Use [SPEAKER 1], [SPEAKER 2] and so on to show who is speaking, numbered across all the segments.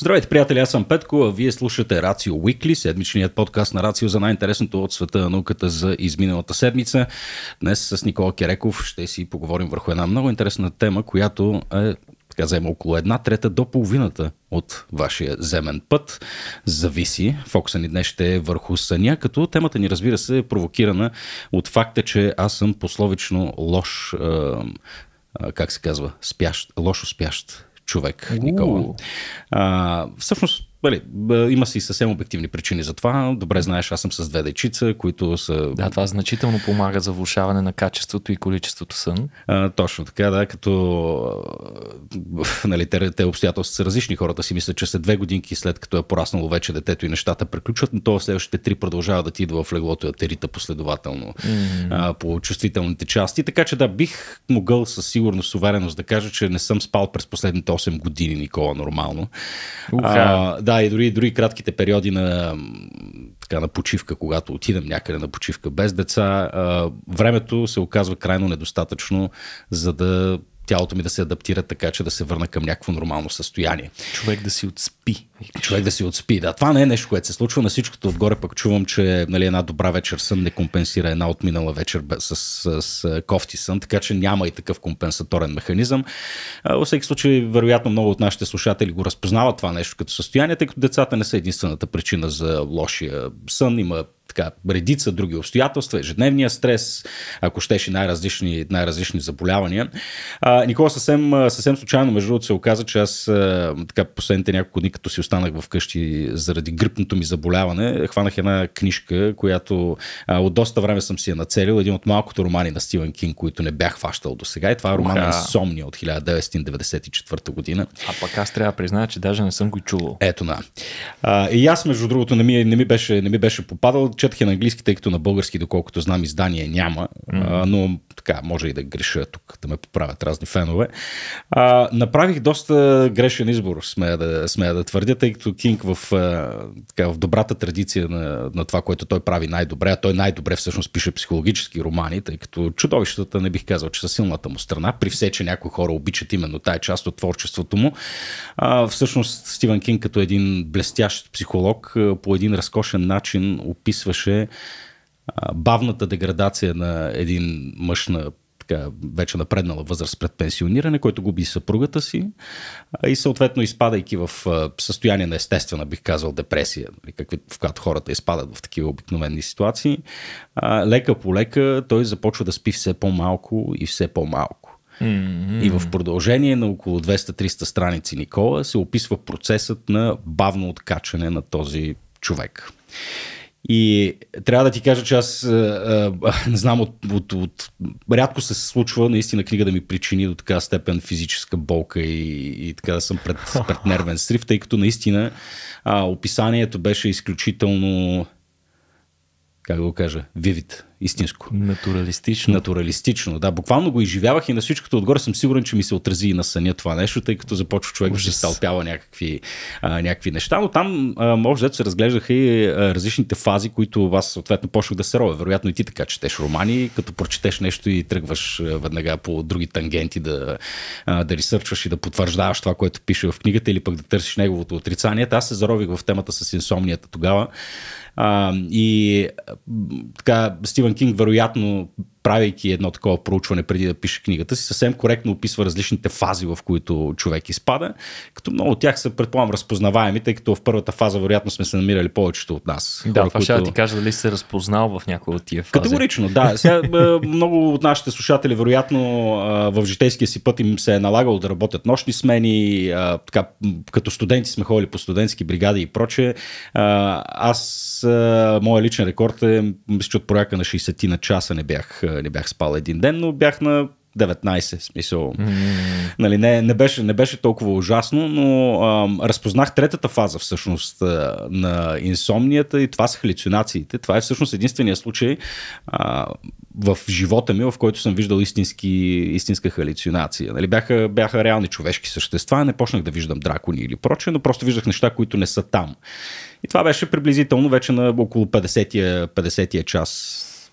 [SPEAKER 1] Здравейте, приятели, аз съм Петко, а вие слушате Рацио Уикли, седмичният подкаст на Рацио за най-интересното от света на науката за изминалата седмица. Днес с Никола Кереков ще си поговорим върху една много интересна тема, която е така заема около една трета до половината от вашия земен път. Зависи. Фокуса ни днес ще е върху съня, като темата ни разбира се е провокирана от факта, че аз съм пословично лош, е, как се казва, спящ, лошо спящ човек, Никола. А, всъщност Нали, Бъде, има си съвсем обективни причини за това. Добре знаеш, аз съм с две дечица, които са... Да, това значително помага за влушаване на качеството и количеството сън. А, точно така, да, като нали, те, те обстоятелства са различни. Хората си мислят, че след две годинки след като е пораснало вече детето и нещата приключват, но то следващите три продължава да ти идва в леглото и атерита, последователно mm-hmm. а, по чувствителните части. Така че да, бих могъл със сигурност, увереност да кажа, че не съм спал през последните 8 години, Никола, нормално. Okay. А, да, да, и дори, дори кратките периоди на, така, на почивка, когато отидем някъде на почивка без деца, времето се оказва крайно недостатъчно, за да тялото ми да се адаптира така, че да се върна към някакво нормално състояние. Човек да си отспи. Човек да си отспи, да. Това не е нещо, което се случва. На всичкото отгоре пък чувам, че нали, една добра вечер сън не компенсира една от минала вечер с, с, с кофти сън, така че няма и такъв компенсаторен механизъм. А, във всеки случай, вероятно много от нашите слушатели го разпознават това нещо като състояние, тъй като децата не са единствената причина за лошия сън. Има така, редица други обстоятелства, ежедневния стрес, ако щеше най-различни, най-различни заболявания. А, Никола съвсем, съвсем случайно, между другото, се оказа, че аз така последните няколко дни, като си останах вкъщи заради грипното ми заболяване, хванах една книжка, която а, от доста време съм си я нацелил. Един от малкото романи на Стивен Кинг, които не бях хващал до сега. И това е роман Сомния от 1994 година. А пък аз трябва да призная, че даже не съм го чувал. Ето на. Да. и аз, между другото, не ми, не ми, беше, не ми беше попадал четах на английски, тъй като на български, доколкото знам, издание няма, mm-hmm. но така, може и да греша тук, да ме поправят разни фенове. А, направих доста грешен избор, смея да, смея да твърдя, тъй като Кинг в, така, в добрата традиция на, на това, което той прави най-добре, а той най-добре всъщност пише психологически романи, тъй като чудовищата не бих казал, че са силната му страна, при все, че някои хора обичат именно тая част от творчеството му. А, всъщност Стивен Кинг като един блестящ психолог по един разкошен начин описва показваше а, бавната деградация на един мъж на така, вече напреднала възраст пред пенсиониране, който губи съпругата си а, и съответно изпадайки в а, състояние на естествена, бих казал, депресия, нали, какви, в която хората изпадат в такива обикновени ситуации, а, лека по лека той започва да спи все по-малко и все по-малко. И в продължение на около 200-300 страници Никола се описва процесът на бавно откачане на този човек. И трябва да ти кажа, че аз а, а, не знам, от, от, от, рядко се случва наистина книга да ми причини до така степен физическа болка и, и така да съм пред, пред нервен срив, тъй като наистина а, описанието беше изключително, как да го кажа, вивид истинско. Натуралистично. Натуралистично, да. Буквално го изживявах и на всичкото отгоре съм сигурен, че ми се отрази и на съня това нещо, тъй като започва човек да се стълпява някакви, а, някакви неща. Но там, а, може да се разглеждаха и а, различните фази, които аз съответно почнах да се ровя. Вероятно и ти така четеш романи, като прочетеш нещо и тръгваш веднага по други тангенти да, а, да ресърчваш и да потвърждаваш това, което пише в книгата или пък да търсиш неговото отрицание. Аз се зарових в темата с инсомнията тогава. А, и така, Стив Стивен Кинг вероятно правейки едно такова проучване преди да пише книгата си, съвсем коректно описва различните фази, в които човек изпада, като много от тях са, предполагам, разпознаваеми, тъй като в първата фаза вероятно сме се намирали повечето от нас. Да, това които... ще да ти
[SPEAKER 2] кажа дали се разпознал в някои от тия фази. Категорично, да. Сега,
[SPEAKER 1] много от нашите слушатели, вероятно, в житейския си път им се е налагало да работят нощни смени, така, като студенти сме ходили по студентски бригади и проче. Аз, моят личен рекорд е, мисля, че от прояка на 60 на часа не бях не бях спал един ден, но бях на 19, смисъл. Mm. Нали, не, не, беше, не беше толкова ужасно, но ам, разпознах третата фаза всъщност на инсомнията и това са халюцинациите. Това е всъщност единствения случай а, в живота ми, в който съм виждал истински, истинска халюцинация. Нали, бяха, бяха реални човешки същества, не почнах да виждам дракони или проче, но просто виждах неща, които не са там. И това беше приблизително вече на около 50-я, 50-я час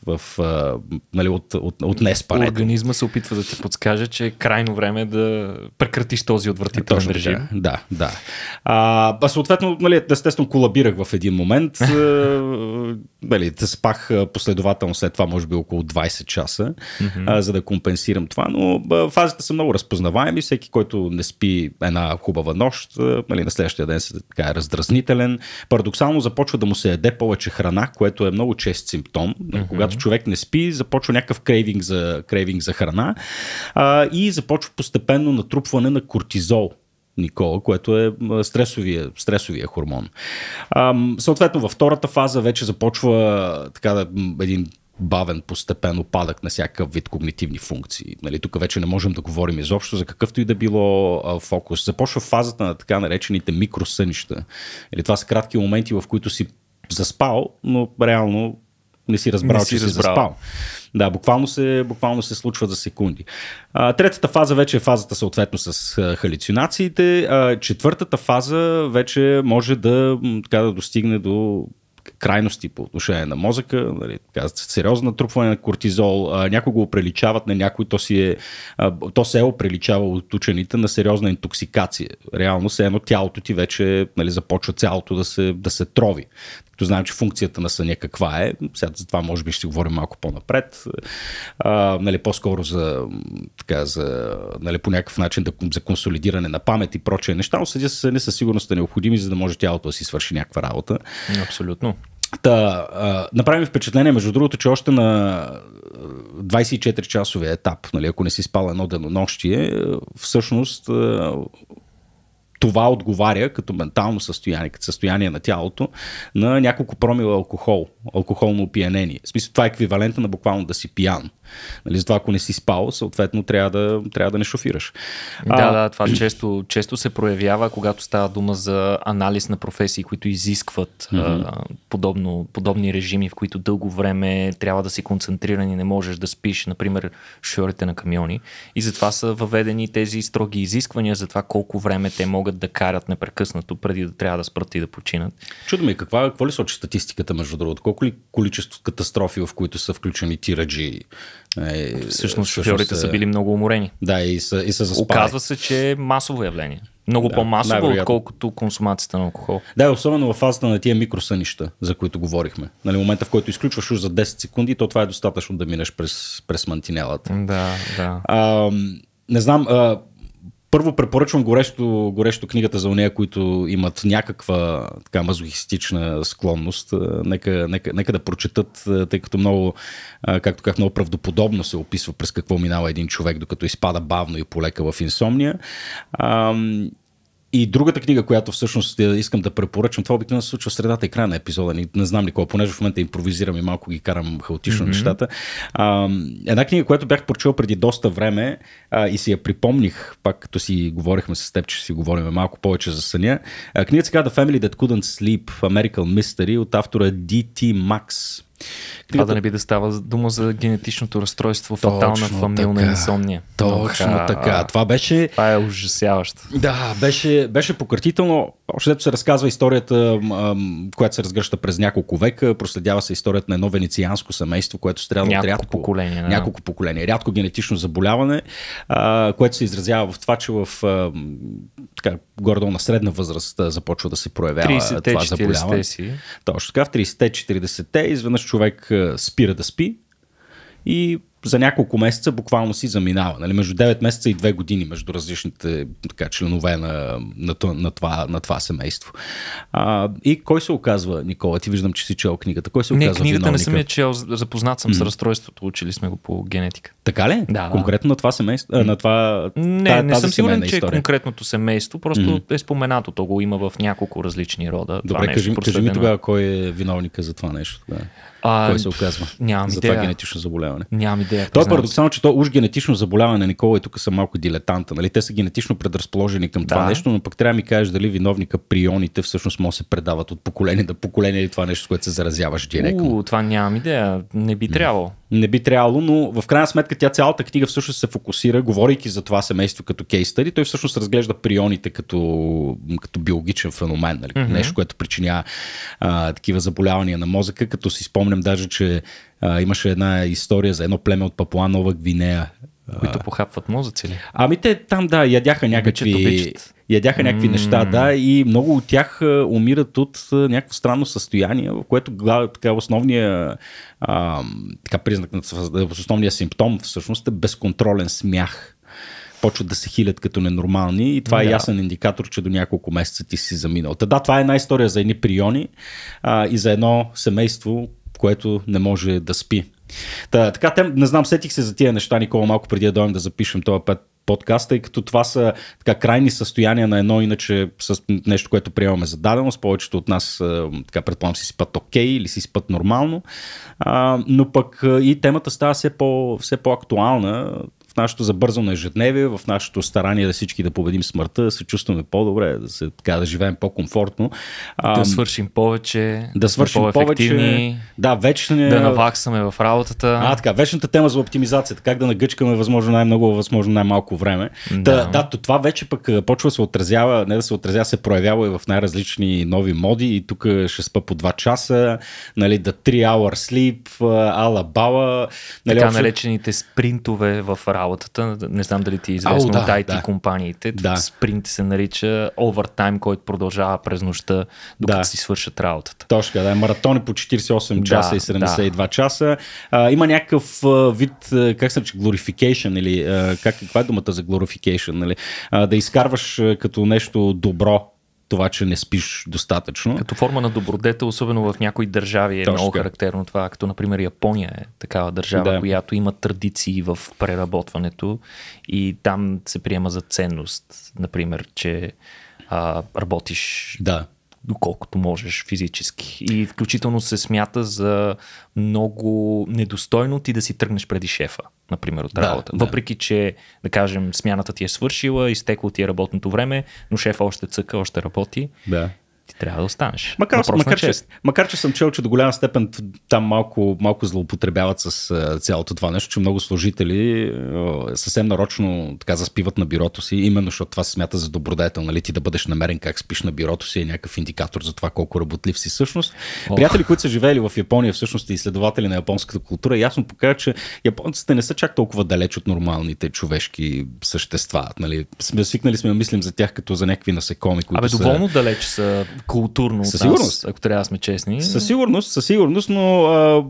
[SPEAKER 1] в, а, нали, от, от, от неспането.
[SPEAKER 2] Организма се опитва да ти подскаже, че е крайно време да прекратиш този
[SPEAKER 1] отвратителен Точно режим. Да, да. А, а съответно, нали, естествено, колабирах в един момент. нали, да спах последователно след това, може би около 20 часа, а, за да компенсирам това, но фазите са много разпознаваеми. Всеки, който не спи една хубава нощ, нали, на следващия ден се така е раздразнителен. Парадоксално започва да му се яде повече храна, което е много чест симптом. Mm-hmm. Когато когато човек не спи, започва някакъв крейвинг за, крейвинг за храна а, и започва постепенно натрупване на кортизол. Никола, което е стресовия, стресовия хормон. А, съответно, във втората фаза вече започва така, да, един бавен, постепен опадък на всякакъв вид когнитивни функции. Нали, тук вече не можем да говорим изобщо за какъвто и да било а, фокус. Започва фазата на така наречените микросънища. Или нали, това са кратки моменти, в които си заспал, но реално не си разбрал, не си че разбрал. си заспал. Да, буквално се, буквално се случва за секунди. А, третата фаза вече е фазата съответно с халюцинациите. А, четвъртата фаза вече може да, така, да достигне до крайности по отношение на мозъка, нали, така, сериозно натрупване на кортизол, а, някой го оприличават на някой, то, си е, а, то се е оприличава от учените на сериозна интоксикация. Реално се едно тялото ти вече нали, започва цялото да се, да се трови. Като знаем, че функцията на съня каква е, сега за това може би ще говорим малко по-напред, а, нали, по-скоро за, така, за нали, по някакъв начин да, за консолидиране на памет и прочие неща, но съдя със сигурност е необходими, за да може тялото да си свърши някаква работа. Абсолютно. Та, а, направим впечатление, между другото, че още на 24-часовия етап, нали, ако не си спал едно денонощие, е, всъщност това отговаря като ментално състояние, като състояние на тялото на няколко промила алкохол, алкохолно опиянение. В смисъл това е еквивалента на буквално да си пиян. Нали, затова, ако не си спал, съответно трябва
[SPEAKER 2] да, трябва да не шофираш. Да, а... да, това често, често се проявява, когато става дума за анализ на професии, които изискват mm-hmm. а, подобно, подобни режими, в които дълго време трябва да си концентриран и не можеш да спиш, например, шофьорите на камиони. И затова са въведени тези строги изисквания за това колко време те могат да карат непрекъснато, преди да трябва да спрат и да починат.
[SPEAKER 1] Чудо ми, е, каква, какво ли сочи статистиката, между другото? Колко ли количество катастрофи, в които са включени тираджи е, всъщност, шофьорите са е. били много уморени. Да, и са, и са заспали. Оказва
[SPEAKER 2] се, че е масово явление. Много да, по-масово, отколкото консумацията на алкохол.
[SPEAKER 1] Да, особено в фазата на тия микросънища, за които говорихме. Нали, момента, в който изключваш уж за 10 секунди, то това е достатъчно да минеш през, през мантинелата. Да, да. А, не знам, а, първо препоръчвам горещо, горещо книгата за уния, които имат някаква така мазохистична склонност. Е, нека, нека, нека да прочетат, е, тъй като много, е, както как много правдоподобно се описва през какво минава един човек, докато изпада бавно и полека в инсомния. И другата книга, която всъщност е- искам да препоръчам, това обикновено се случва в средата и края на епизода. Не, не знам никога, понеже в момента импровизирам и малко ги карам хаотично mm-hmm. нещата. А, една книга, която бях прочел преди доста време а, и си я припомних, пак като си говорихме с теб, че си говорим малко повече за съня. А, книгата се казва The Family That Couldn't Sleep, American Mystery от автора D.T. Max.
[SPEAKER 2] Това да не би да става дума за генетичното разстройство, Точно фатална фамилна инсомния. Точно така. А... Това беше. Това е ужасяващо.
[SPEAKER 1] Да, беше, беше пократително. Още се разказва историята, която се разгръща през няколко века. Проследява се историята на едно венецианско семейство, което стряда няколко рядко поколения. Да. Няколко поколения. Рядко генетично заболяване, което се изразява в това, че в така, на средна възраст започва да се проявява 30-те, това заболяване. Точно така, в 30-те, 40-те изведнъж човек спира да спи и за няколко месеца буквално си заминава. Нали? Между 9 месеца и 2 години между различните така, членове на, на, на, това, на това семейство. А, и кой се оказва, Никола? Ти виждам, че си чел книгата. Кой се не, оказва книгата виновника? не съм я
[SPEAKER 2] чел, запознат съм mm. с разстройството. Учили сме го по генетика. Така ли? Да. Конкретно на това семейство? Mm. На това, не, та, не съм сигурен, че е конкретното семейство. Просто mm. е споменато. То го има в няколко различни рода. Добре, кажи, кажи ми тогава
[SPEAKER 1] кой е виновника за това нещо. Тогава. А, кой се оказва нямам за идея. това генетично заболяване. Нямам идея. То е парадоксално, че то уж генетично заболяване, Никола, и тук са малко дилетанта. Нали? Те са генетично предразположени към да. това нещо, но пък трябва да ми кажеш дали виновника прионите всъщност може да се предават от поколение до поколение или това нещо, с което се заразяваш директно. това нямам идея. Не би трябвало не би трябвало, но в крайна сметка тя цялата книга всъщност се фокусира, говорейки за това семейство като кейс стади, той всъщност разглежда прионите като, като биологичен феномен, нали? mm-hmm. нещо, което причинява а, такива заболявания на мозъка, като си спомням даже, че а, имаше една история за едно племе от Папуа Нова Гвинея, които похапват мозъци ли? Ами те там, да, ядяха някакви, обичат, Ядяха някакви mm. неща, да, и много от тях умират от някакво странно състояние, в което така, основния а, така, признак, основния симптом всъщност е безконтролен смях почват да се хилят като ненормални и това е да. е ясен индикатор, че до няколко месеца ти си заминал. Та да, това е една история за едни приони а, и за едно семейство, което не може да спи. Та, така, тем, не знам, сетих се за тия неща, Никола, малко преди да дойдем да запишем този път подкаст, тъй като това са така крайни състояния на едно иначе с нещо, което приемаме за даденост. Повечето от нас, така предполагам, си път окей okay, или си път нормално, а, но пък и темата става все, по, все по-актуална, в нашето забързано ежедневие, в нашето старание да всички да победим смъртта, да се чувстваме по-добре, да, се, така, да живеем по-комфортно. А, да свършим повече, да, свършим повече,
[SPEAKER 2] да, вечне... да наваксаме в работата. А,
[SPEAKER 1] така, вечната тема за оптимизацията, как да нагъчкаме възможно най-много, възможно най-малко време. Да. Да, да, това вече пък почва да се отразява, не да се отразява, се проявява и в най-различни нови моди и тук ще спа по 2 часа, нали, да 3 hour sleep,
[SPEAKER 2] ала бала. Нали, така общо... наречените спринтове в работа работата. Не знам дали ти е известно от да, от IT да. компаниите. Да. Спринт се нарича овертайм, който продължава през нощта, докато да. си свършат работата. Точно, да. Маратони е по 48 часа да, и 72
[SPEAKER 1] да. часа. А, има някакъв а, вид, а, как се нарича, glorification или а, как, каква е думата за glorification? Нали? А, да изкарваш а, като нещо добро това, че не
[SPEAKER 2] спиш достатъчно. Като форма на добродетел, особено в някои държави е Точно. много характерно това, като например Япония е такава държава, да. която има традиции в преработването и там се приема за ценност, например, че а, работиш да доколкото можеш физически. И включително се смята за много недостойно ти да си тръгнеш преди шефа, например, от работа. Да. Въпреки, че, да кажем, смяната ти е свършила, изтекло ти е работното време, но шефа още цъка, още работи. Да трябва да останеш. Макар, Въпрос макар, че,
[SPEAKER 1] макар че съм чел, че до голяма степен там малко, малко злоупотребяват с цялото това нещо, че много служители съвсем нарочно така заспиват на бюрото си, именно защото това се смята за добродетел, нали ти да бъдеш намерен как спиш на бюрото си е някакъв индикатор за това колко работлив си всъщност. О. Приятели, които са живели в Япония, всъщност и изследователи на японската култура, ясно показват, че японците не са чак толкова далеч от нормалните човешки същества. Нали? Сме свикнали сме да мислим за тях като за някакви насекоми, които Абе, доволно са... далеч са културно със сигурност.
[SPEAKER 2] Нас, ако трябва да сме честни. Със
[SPEAKER 1] сигурност, със сигурност, но а,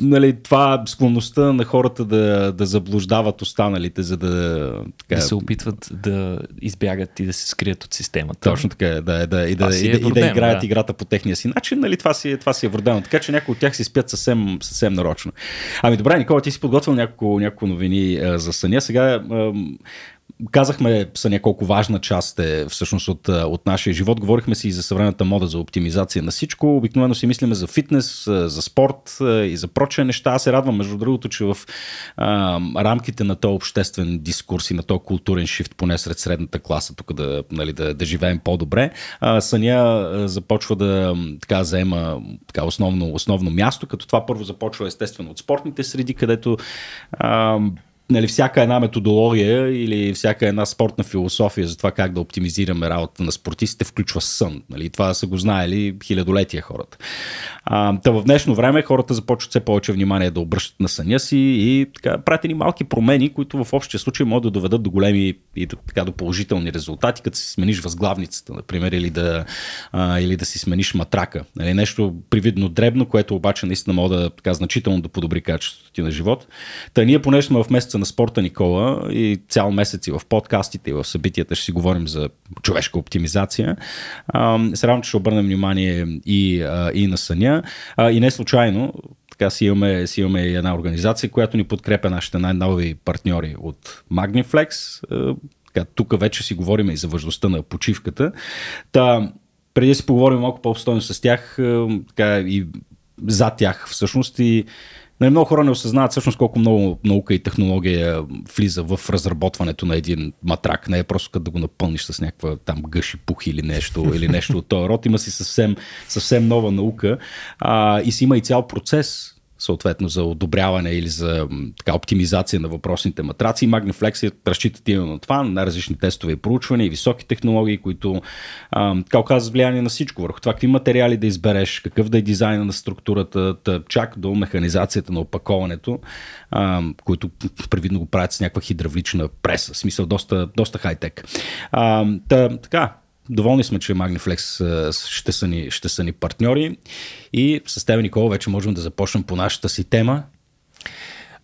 [SPEAKER 1] нали, това е склонността на хората да, да заблуждават останалите, за да... Така... Да се опитват да избягат и да се скрият от системата. Точно така, е, да, да, и, да, е и, да, вродено, и да играят да. играта по техния си начин, нали, това, си, е, това си е вродено. Така че някои от тях си спят съвсем, съвсем нарочно. Ами добре, Никола, ти си подготвил няколко, няколко новини а, за съня. Сега а, казахме са няколко важна част е, всъщност от, е, от нашия живот. Говорихме си и за съвременната мода, за оптимизация на всичко. Обикновено си мислиме за фитнес, е, за спорт е, и за прочие неща. Аз се радвам, между другото, че в а, рамките на този обществен дискурс и на този културен шифт, поне сред средната класа, тук да, нали, да, да живеем по-добре, а, Съня започва да така, заема така, основно, основно място, като това първо започва естествено от спортните среди, където а, нали, всяка една методология или всяка една спортна философия за това как да оптимизираме работа на спортистите включва сън. Нали? Това са го знаели хилядолетия хората. А, та в днешно време хората започват все повече внимание да обръщат на съня си и така, правят ни малки промени, които в общия случай могат да доведат до големи и така, до положителни резултати, като си смениш възглавницата, например, или да, а, или да си смениш матрака. Нали? Нещо привидно дребно, което обаче наистина може да така, значително да подобри качеството ти на живот. Та ние, понеже сме в месец месеца на спорта, Никола, и цял месец и в подкастите, и в събитията ще си говорим за човешка оптимизация. Се радвам, че ще обърнем внимание и, и на съня. И не случайно, така си имаме, си имаме и една организация, която ни подкрепя нашите най-нови партньори от Magniflex. тук вече си говорим и за важността на почивката. Та, преди да си поговорим малко по-обстойно с тях така, и за тях всъщност и Нали, много хора не осъзнават всъщност колко много наука и технология влиза в разработването на един матрак. Не е просто като да го напълниш с някаква там гъши пух или нещо, или нещо от този род. Има си съвсем, съвсем нова наука а, и си има и цял процес съответно за одобряване или за така, оптимизация на въпросните матраци. Magnaflex е разчитат именно на това, на различни тестове и проучвания и високи технологии, които а, така оказват влияние на всичко върху това, какви материали да избереш, какъв да е дизайна на структурата, тъп, чак до механизацията на опаковането, а, които привидно го правят с някаква хидравлична преса. В смисъл доста, доста хай-тек. А, та, така, доволни сме, че Magniflex ще са ни, ще са ни партньори и с теб, Никола, вече можем да започнем по нашата си тема.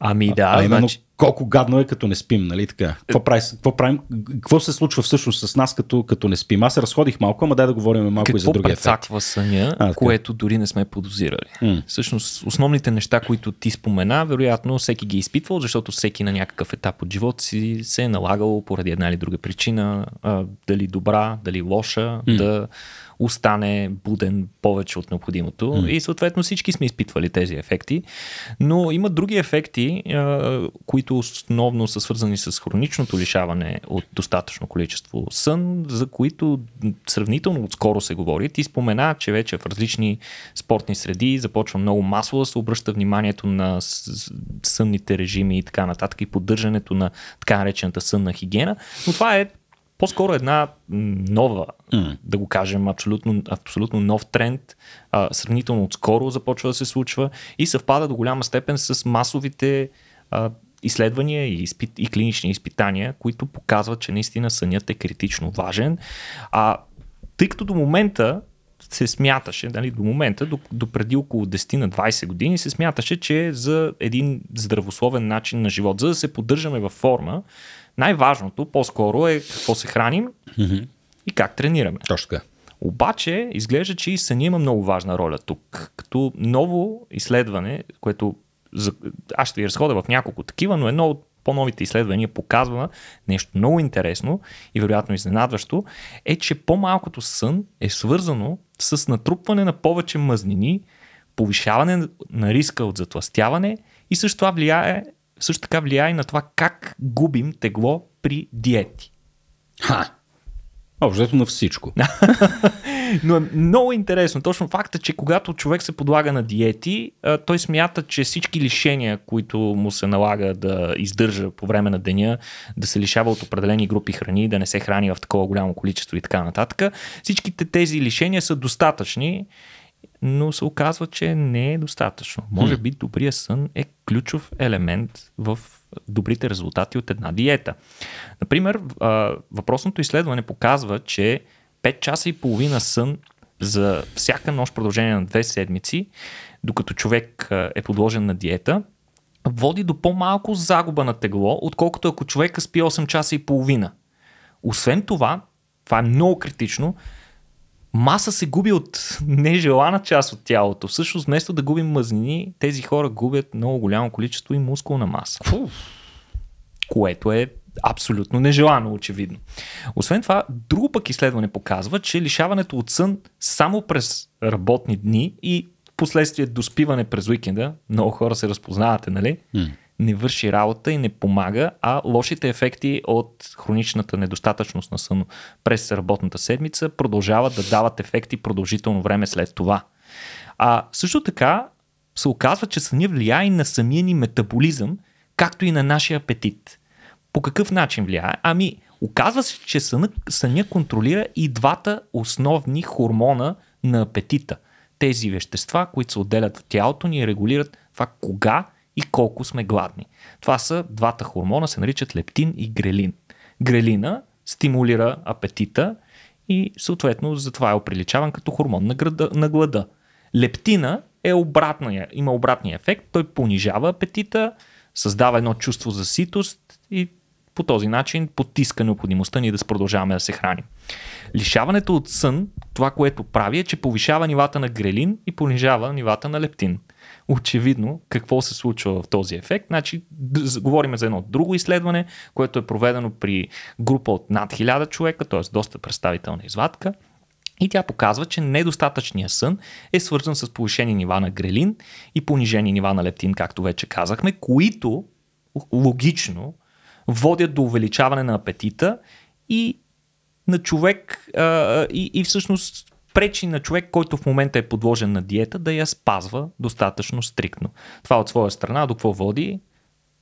[SPEAKER 1] Ами да. А, а именно, значи... колко гадно е като не спим, нали така? Е. Какво, прави, какво правим? Какво се случва всъщност с нас като, като не спим? Аз се разходих малко, ама дай да
[SPEAKER 2] говорим малко какво и за другия ефект. съня, а, което дори не сме подозирали? М. Всъщност, основните неща, които ти спомена, вероятно всеки ги е изпитвал, защото всеки на някакъв етап от живота си се е налагал поради една или друга причина, а, дали добра, дали лоша, М. да остане буден повече от необходимото. Mm. И съответно всички сме изпитвали тези ефекти. Но има други ефекти, които основно са свързани с хроничното лишаване от достатъчно количество сън, за които сравнително отскоро се говори. Ти спомена, че вече в различни спортни среди започва много масово да се обръща вниманието на сънните режими и така нататък и поддържането на така наречената сънна хигиена. Но това е по-скоро една нова, mm. да го кажем, абсолютно, абсолютно нов тренд, а, сравнително отскоро започва да се случва и съвпада до голяма степен с масовите а, изследвания и, изпит, и клинични изпитания, които показват, че наистина сънят е критично важен. А, тъй като до момента се смяташе, дали, до момента, до, до преди около 10 на 20 години, се смяташе, че е за един здравословен начин на живот, за да се поддържаме във форма, най-важното по-скоро е какво се храним mm-hmm. и как тренираме. Точно така. Обаче, изглежда, че и съня има много важна роля тук. Като ново изследване, което аз ще ви разходя в няколко такива, но едно от по-новите изследвания показва нещо много интересно и вероятно изненадващо, е, че по-малкото сън е свързано с натрупване на повече мъзнини, повишаване на риска от затластяване и също това влияе също така влияе на това как губим тегло при диети. Ха! Общото на всичко. Но е много интересно. Точно факта, че когато човек се подлага на диети, той смята, че всички лишения, които му се налага да издържа по време на деня, да се лишава от определени групи храни, да не се храни в такова голямо количество и така нататък, всичките тези лишения са достатъчни но се оказва, че не е достатъчно. Може би добрия сън е ключов елемент в добрите резултати от една диета. Например, въпросното изследване показва, че 5 часа и половина сън за всяка нощ продължение на две седмици, докато човек е подложен на диета, води до по-малко загуба на тегло, отколкото ако човека спи 8 часа и половина. Освен това, това е много критично, маса се губи от нежелана част от тялото. Всъщност, вместо да губим мазнини, тези хора губят много голямо количество и мускулна маса. Фу. Което е абсолютно нежелано, очевидно. Освен това, друго пък изследване показва, че лишаването от сън само през работни дни и последствие доспиване през уикенда, много хора се разпознавате, нали? Mm не върши работа и не помага, а лошите ефекти от хроничната недостатъчност на сън през работната седмица продължават да дават ефекти продължително време след това. А също така се оказва, че съня влияе и на самия ни метаболизъм, както и на нашия апетит. По какъв начин влияе? Ами, оказва се, че съня, съня контролира и двата основни хормона на апетита. Тези вещества, които се отделят в тялото ни и регулират това кога и колко сме гладни. Това са двата хормона, се наричат лептин и грелин. Грелина стимулира апетита и съответно затова е оприличаван като хормон на, града, на глада. Лептина е обратния, има обратния ефект, той понижава апетита, създава едно чувство за ситост и по този начин потиска необходимостта ни да продължаваме да се храним. Лишаването от сън, това което прави е, че повишава нивата на грелин и понижава нивата на лептин очевидно какво се случва в този ефект. Значи, говорим за едно друго изследване, което е проведено при група от над 1000 човека, т.е. доста представителна извадка. И тя показва, че недостатъчният сън е свързан с повишени нива на грелин и понижени нива на лептин, както вече казахме, които логично водят до увеличаване на апетита и на човек а, и, и всъщност пречи на човек, който в момента е подложен на диета, да я спазва достатъчно стриктно. Това от своя страна до какво води?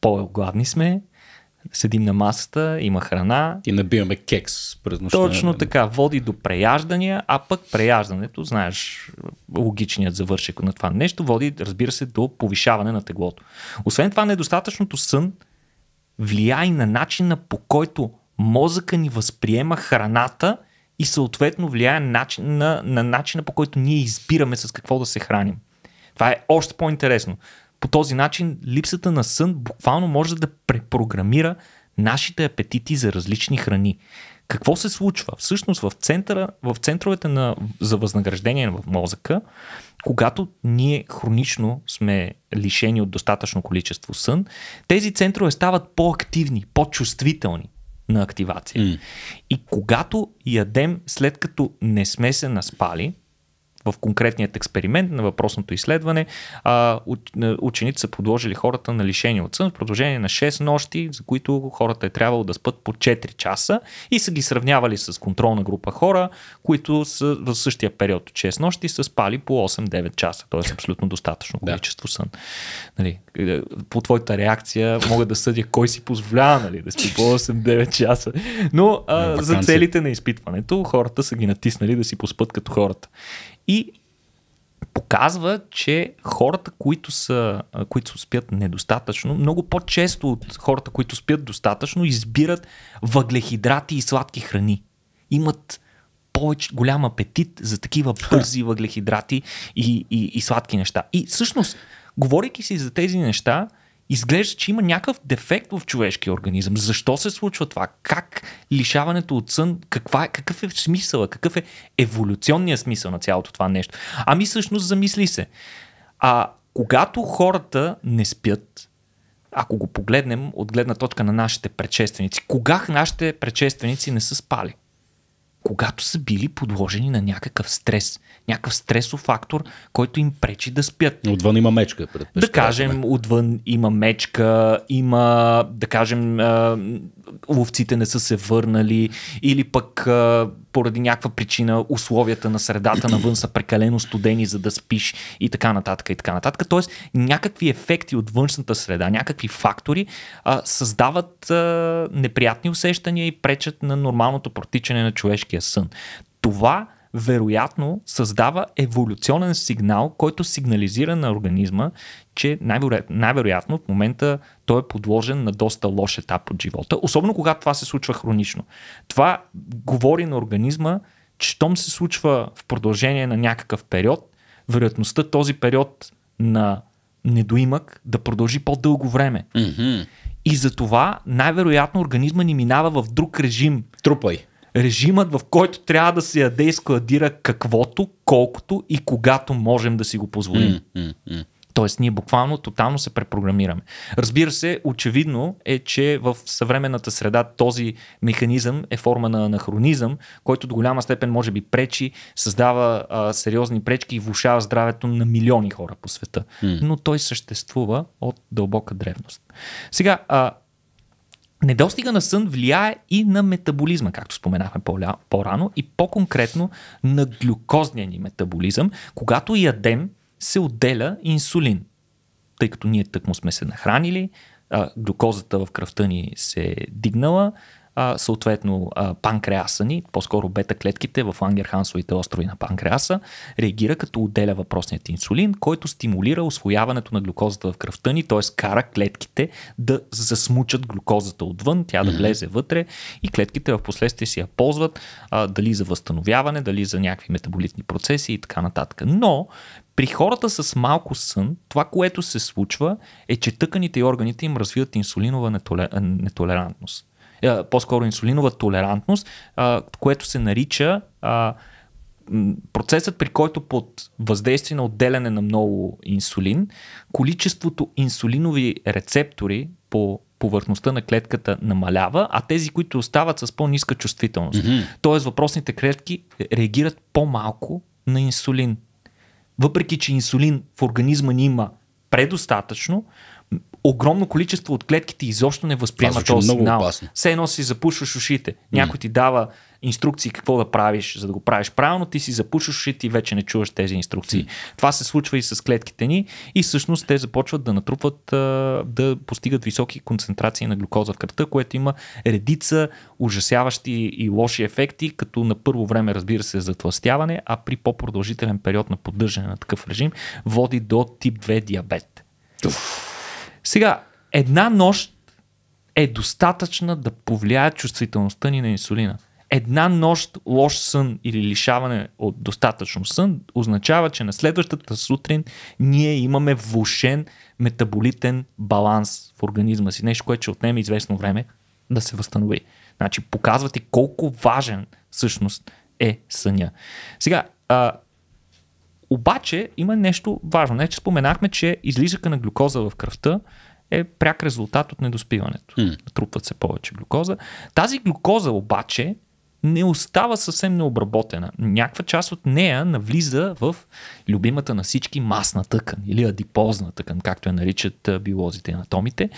[SPEAKER 2] По-гладни сме, седим на масата, има храна. И набиваме кекс през нощта. Точно нали? така, води до преяждания, а пък преяждането, знаеш, логичният завършек на това нещо, води, разбира се, до повишаване на теглото. Освен това, недостатъчното сън влияе и на начина по който мозъка ни възприема храната и съответно влияе начин, на, на начина по който ние избираме с какво да се храним. Това е още по-интересно. По този начин липсата на сън буквално може да препрограмира нашите апетити за различни храни. Какво се случва? Всъщност в, центъра, в центровете на, за възнаграждение в мозъка, когато ние хронично сме лишени от достатъчно количество сън, тези центрове стават по-активни, по-чувствителни на активация. Mm. И когато ядем, след като не сме се наспали, в конкретният експеримент на въпросното изследване а, ученици са подложили хората на лишение от сън в продължение на 6 нощи, за които хората е трябвало да спят по 4 часа и са ги сравнявали с контролна група хора, които са в същия период от 6 нощи са спали по 8-9 часа. Тоест абсолютно достатъчно количество сън. Нали, е, по твоята реакция мога да съдя кой си позволява нали, да спи по 8-9 часа. Но а, за целите на изпитването хората са ги натиснали да си поспът като хората и показва, че хората, които, са, които спят недостатъчно, много по-често от хората, които спят достатъчно, избират въглехидрати и сладки храни. Имат повече голям апетит за такива бързи въглехидрати и, и, и сладки неща. И всъщност, говорейки си за тези неща, изглежда, че има някакъв дефект в човешкия организъм. Защо се случва това? Как лишаването от сън, каква, е- какъв е смисъла, какъв е еволюционният смисъл на цялото това нещо? Ами всъщност замисли се. А когато хората не спят, ако го погледнем от гледна точка на нашите предшественици, кога нашите предшественици не са спали? когато са били подложени на някакъв стрес, някакъв стресов фактор, който им пречи да спят. Отвън има мечка. Пред да кажем, отвън има мечка, има, да кажем, ловците не са се върнали, или пък поради някаква причина условията на средата навън са прекалено студени, за да спиш и така нататък и така нататък. Тоест някакви ефекти от външната среда, някакви фактори а, създават а, неприятни усещания и пречат на нормалното протичане на човешкия сън. Това вероятно създава еволюционен сигнал, който сигнализира на организма, че най-вероятно, най-вероятно в момента той е подложен на доста лош етап от живота, особено когато това се случва хронично. Това говори на организма, че щом се случва в продължение на някакъв период, вероятността този период на недоимък да продължи по-дълго време. Mm-hmm. И затова най-вероятно организма ни минава в друг режим. Трупай режимът, в който трябва да се яде и складира каквото, колкото и когато можем да си го позволим. Mm, mm, mm. Тоест, ние буквално тотално се препрограмираме. Разбира се, очевидно е, че в съвременната среда този механизъм е форма на анахронизъм, който до голяма степен може би пречи, създава а, сериозни пречки и влушава здравето на милиони хора по света. Mm. Но той съществува от дълбока древност. Сега, а, Недостига на сън влияе и на метаболизма, както споменахме по-рано, и по-конкретно на глюкозния ни метаболизъм, когато ядем се отделя инсулин, тъй като ние тъкмо сме се нахранили, глюкозата в кръвта ни се е дигнала, а, съответно а, панкреаса ни, по-скоро бета клетките в Лангерхансовите острови на панкреаса, реагира като отделя въпросният инсулин, който стимулира освояването на глюкозата в кръвта ни, т.е. кара клетките да засмучат глюкозата отвън, тя да влезе вътре и клетките в последствие си я ползват а, дали за възстановяване, дали за някакви метаболитни процеси и така нататък. Но при хората с малко сън, това, което се случва е, че тъканите и органите им развиват инсулинова нетолер... нетолерантност по-скоро инсулинова толерантност, което се нарича процесът, при който под въздействие на отделяне на много инсулин, количеството инсулинови рецептори по повърхността на клетката намалява, а тези, които остават с по-ниска чувствителност. Mm-hmm. Тоест, въпросните клетки реагират по-малко на инсулин. Въпреки, че инсулин в организма ни има предостатъчно, огромно количество от клетките изобщо не възприема този сигнал. Все едно си запушваш ушите. Някой ти дава инструкции какво да правиш, за да го правиш правилно, ти си запушваш ушите и вече не чуваш тези инструкции. Това се случва и с клетките ни и всъщност те започват да натрупват, да постигат високи концентрации на глюкоза в кръвта, което има редица ужасяващи и лоши ефекти, като на първо време разбира се затластяване, а при по-продължителен период на поддържане на такъв режим води до тип 2 диабет. Уф. Сега, една нощ е достатъчна да повлияе чувствителността ни на инсулина. Една нощ лош сън или лишаване от достатъчно сън означава, че на следващата сутрин ние имаме влушен метаболитен баланс в организма си. Нещо, което ще отнеме известно време да се възстанови. Значи показвате колко важен всъщност е съня. Сега, а, обаче има нещо важно. Не, че споменахме, че излишъка на глюкоза в кръвта е пряк резултат от недоспиването. Mm. Трупват се повече глюкоза. Тази глюкоза обаче не остава съвсем необработена. Някаква част от нея навлиза в любимата на всички масна тъкан или адипозна тъкан, както я наричат биолозите и анатомите.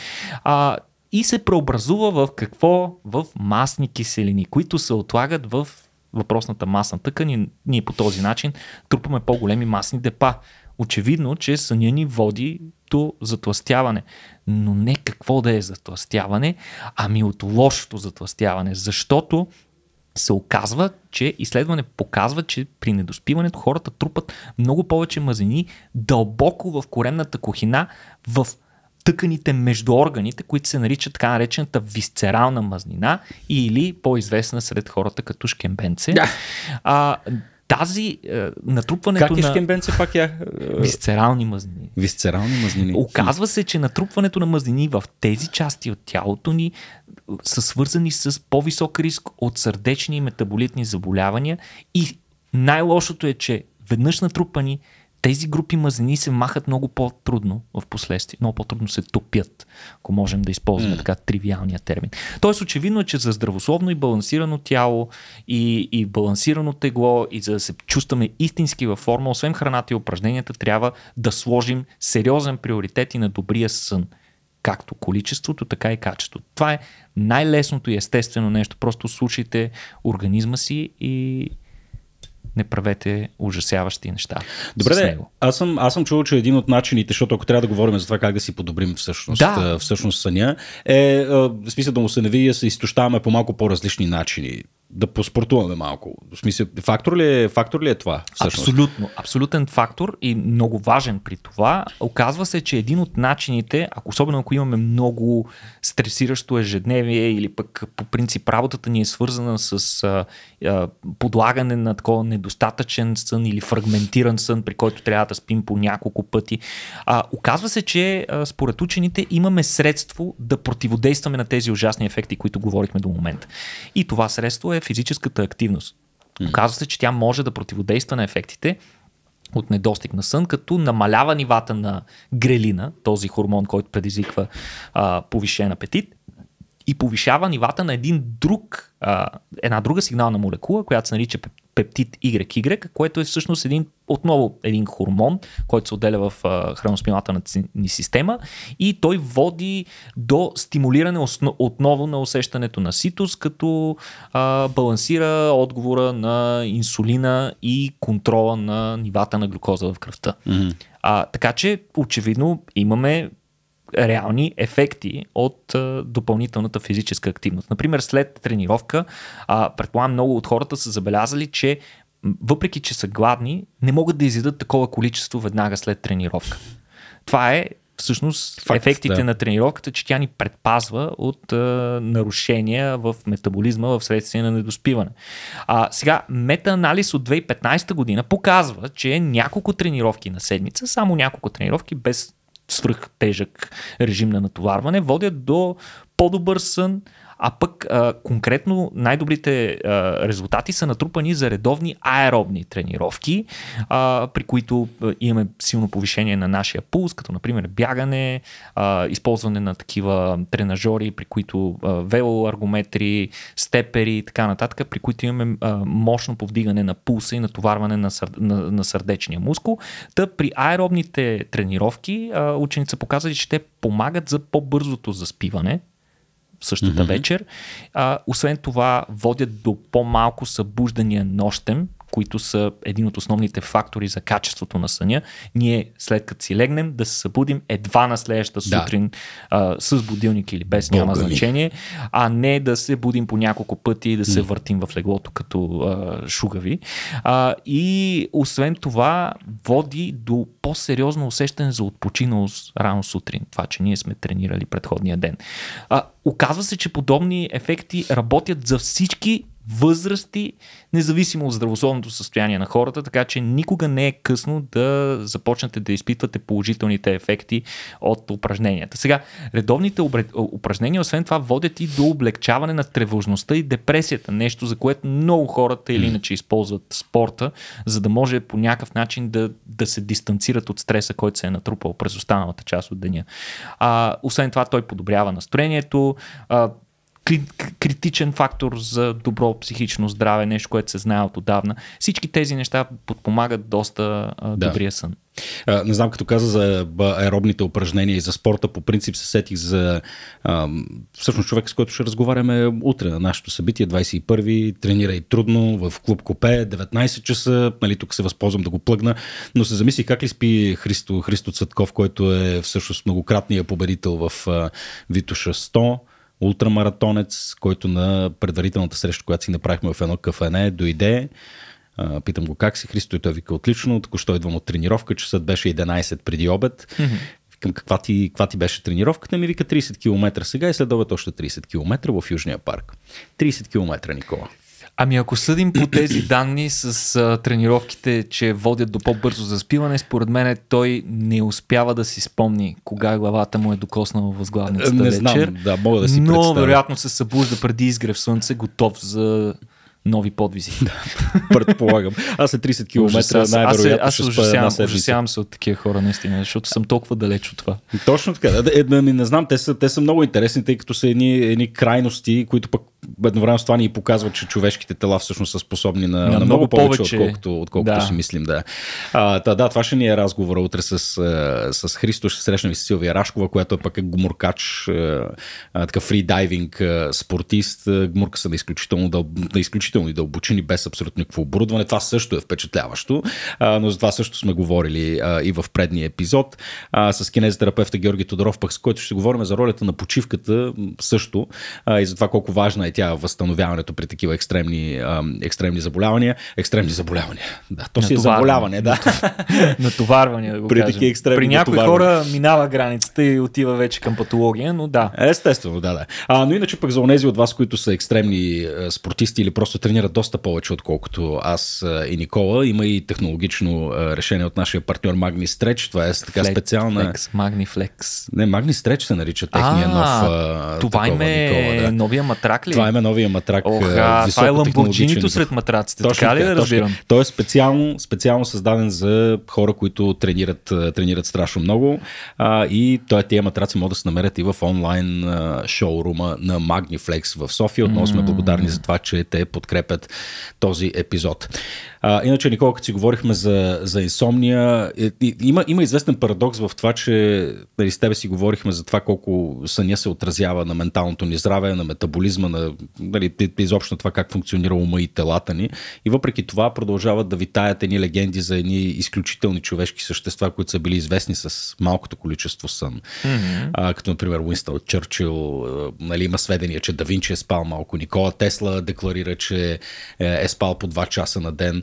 [SPEAKER 2] А, и се преобразува в какво? В масни киселини, които се отлагат в въпросната масна тъкан и ние по този начин трупаме по-големи масни депа. Очевидно, че съня ни води до затластяване. Но не какво да е затластяване, ами от лошото затластяване. Защото се оказва, че изследване показва, че при недоспиването хората трупат много повече мазнини дълбоко в коремната кухина, в тъканите между органите, които се наричат така наречената висцерална мазнина или по-известна сред хората като шкембенце. Да. А, тази е, натрупването как е на... пак я? Е... Висцерални мазнини. Висцерални мазнини. Оказва се, че натрупването на мазнини в тези части от тялото ни е, са свързани с по-висок риск от сърдечни и метаболитни заболявания и най-лошото е, че веднъж натрупани тези групи мазнини се махат много по-трудно в последствие, много по-трудно се топят, ако можем да използваме mm. така тривиалния термин. Тоест очевидно е, че за здравословно и балансирано тяло и, и балансирано тегло и за да се чувстваме истински във форма, освен храната и упражненията, трябва да сложим сериозен приоритет и на добрия сън. Както количеството, така и качеството. Това е най-лесното и естествено нещо. Просто слушайте организма си и, не правете ужасяващи неща. Добре, с него. Аз, съм, аз съм чувал, че един от начините, защото ако трябва да говорим за това
[SPEAKER 1] как да си подобрим всъщност, да. всъщност съня, е в смисъл да му се навия, се изтощаваме по малко по-различни начини да поспортуваме малко. В смисъл, фактор ли е, фактор ли е това?
[SPEAKER 2] Всъщност? Абсолютно. Абсолютен фактор и много важен при това. Оказва се, че един от начините, ако особено ако имаме много стресиращо ежедневие или пък по принцип работата ни е свързана с а, подлагане на такова недостатъчен сън или фрагментиран сън, при който трябва да спим по няколко пъти. А, оказва се, че според учените имаме средство да противодействаме на тези ужасни ефекти, които говорихме до момента. И това средство е физическата активност. Оказва се, че тя може да противодейства на ефектите от недостиг на сън, като намалява нивата на грелина, този хормон, който предизвиква а, повишен апетит, и повишава нивата на един друг, а, една друга сигнална молекула, която се нарича пептид YY, което е всъщност един, отново един хормон, който се отделя в храносмилателната ни система и той води до стимулиране осно, отново на усещането на ситус, като а, балансира отговора на инсулина и контрола на нивата на глюкоза в кръвта. Mm-hmm. А, така че, очевидно, имаме реални ефекти от а, допълнителната физическа активност. Например, след тренировка, а, предполагам много от хората са забелязали, че въпреки, че са гладни, не могат да изядат такова количество веднага след тренировка. Това е всъщност Факт, ефектите да. на тренировката, че тя ни предпазва от а, нарушения в метаболизма в следствие на недоспиване. А, сега, метаанализ от 2015 година показва, че няколко тренировки на седмица, само няколко тренировки без свръхтежък режим на натоварване, водят до по-добър сън, а пък а, конкретно най-добрите а, резултати са натрупани за редовни аеробни тренировки, а, при които а, имаме силно повишение на нашия пулс, като например бягане, а, използване на такива тренажори, при които а, велоаргометри, степери и така нататък, при които имаме а, мощно повдигане на пулса и натоварване на, сър, на, на сърдечния мускул. Та при аеробните тренировки а, ученица показва, показали, че те помагат за по-бързото заспиване, същата mm-hmm. вечер. А, освен това, водят до по-малко събуждания нощем, които са един от основните фактори за качеството на съня, ние след като си легнем да се събудим едва на следващата да. сутрин а, с будилник или без, Бога няма ми. значение, а не да се будим по няколко пъти и да се въртим в леглото като а, шугави. А, и освен това води до по-сериозно усещане за отпочиналост рано сутрин. Това, че ние сме тренирали предходния ден. А, оказва се, че подобни ефекти работят за всички възрасти, независимо от здравословното състояние на хората, така че никога не е късно да започнете да изпитвате положителните ефекти от упражненията. Сега, редовните упражнения, освен това, водят и до облегчаване на тревожността и депресията, нещо за което много хората или иначе използват спорта, за да може по някакъв начин да, да се дистанцират от стреса, който се е натрупал през останалата част от деня. А, освен това, той подобрява настроението, а, критичен фактор за добро психично здраве, нещо, което се знае от отдавна. Всички тези неща подпомагат доста а, да. добрия сън.
[SPEAKER 1] А, не знам, като каза за аеробните упражнения и за спорта, по принцип се сетих за а, всъщност човек, с който ще разговаряме утре на нашето събитие, 21-и, тренира и трудно в клуб Копе, 19 часа, нали, тук се възползвам да го плъгна, но се замислих как ли спи Христо, Христо Цътков, който е всъщност многократният победител в а, Витуша 100, ултрамаратонец, който на предварителната среща, която си направихме в едно кафене, дойде. Питам го как си, Христо, и той вика отлично, току-що идвам от тренировка, часът беше 11 преди обед. Към Викам, каква ти, каква ти беше тренировката? Ми вика 30 км сега и след още 30 км в Южния парк. 30 км, Никола.
[SPEAKER 2] Ами ако съдим по тези данни с а, тренировките, че водят до по-бързо заспиване, според мен той не успява да си спомни кога главата му е докоснала възглавницата не знам, вечер. Да, мога да си но представя. вероятно се събужда преди изгрев слънце, готов за нови подвизи. Да, предполагам. Аз е 30 км най-вероятно е- аз, се ужасявам, ужасявам се от такива хора, наистина, защото съм толкова далеч от това.
[SPEAKER 1] Точно така. Е, не, не, ами не знам, те са, те са много интересни, тъй като са едни, едни крайности, които пък едновременно с това ни показва, че човешките тела всъщност са способни на, на, на много повече, повече отколкото, отколкото да. си мислим. Да. А, та, да, това ще ни е разговора утре с, с Христо. Ще срещнем и с Силвия Рашкова, която е пък е гуморкач, такъв фридайвинг спортист. Гмурка са на изключително, дъл, на изключително дълбочини, без абсолютно никакво оборудване. Това също е впечатляващо, а, но за това също сме говорили а, и в предния епизод. А, с кинезитерапевта Георги Тодоров, пък с който ще говорим за ролята на почивката също а, и за това колко важна е и тя възстановяването при такива екстремни, екстремни заболявания. Екстремни заболявания. Да, то си е заболяване,
[SPEAKER 2] да. Натоварване, да го при такива Екстремни при някои хора минава границата и отива вече към патология, но да. Е, естествено, да, да. А, но иначе пък за онези от вас, които са
[SPEAKER 1] екстремни е, спортисти или просто тренират доста повече, отколкото аз е, и Никола, има и технологично решение от нашия партньор Magni Stretch. Това е така Flex, специална... Flex, Magni Flex. Не, Magni Stretch се нарича техния а, нов... Това такова, им е Никола, да. новия матрак ли? Ами, това е новия матрак. Оха, това е ламборджинито сред
[SPEAKER 2] матраците. Точно така ли да разбирам?
[SPEAKER 1] Той е специално, специално създаден за хора, които тренират, тренират страшно много. А, и той, тия матраци могат да се намерят и в онлайн а, шоурума на Magniflex в София. Отново сме благодарни за това, че те подкрепят този епизод. А, иначе, Никола, като си говорихме за, за инсомния, е, и, има, има известен парадокс в това, че нали, с тебе си говорихме за това колко съня се отразява на менталното ни здраве, на метаболизма, на нали, изобщо това как функционира ума и телата ни. И въпреки това продължават да витаят едни легенди за едни изключителни човешки същества, които са били известни с малкото количество сън. Mm-hmm. А, като, например, Уинстал Чърчил, нали, има сведения, че Давинчи е спал малко, Никола Тесла декларира, че е, е спал по 2 часа на ден.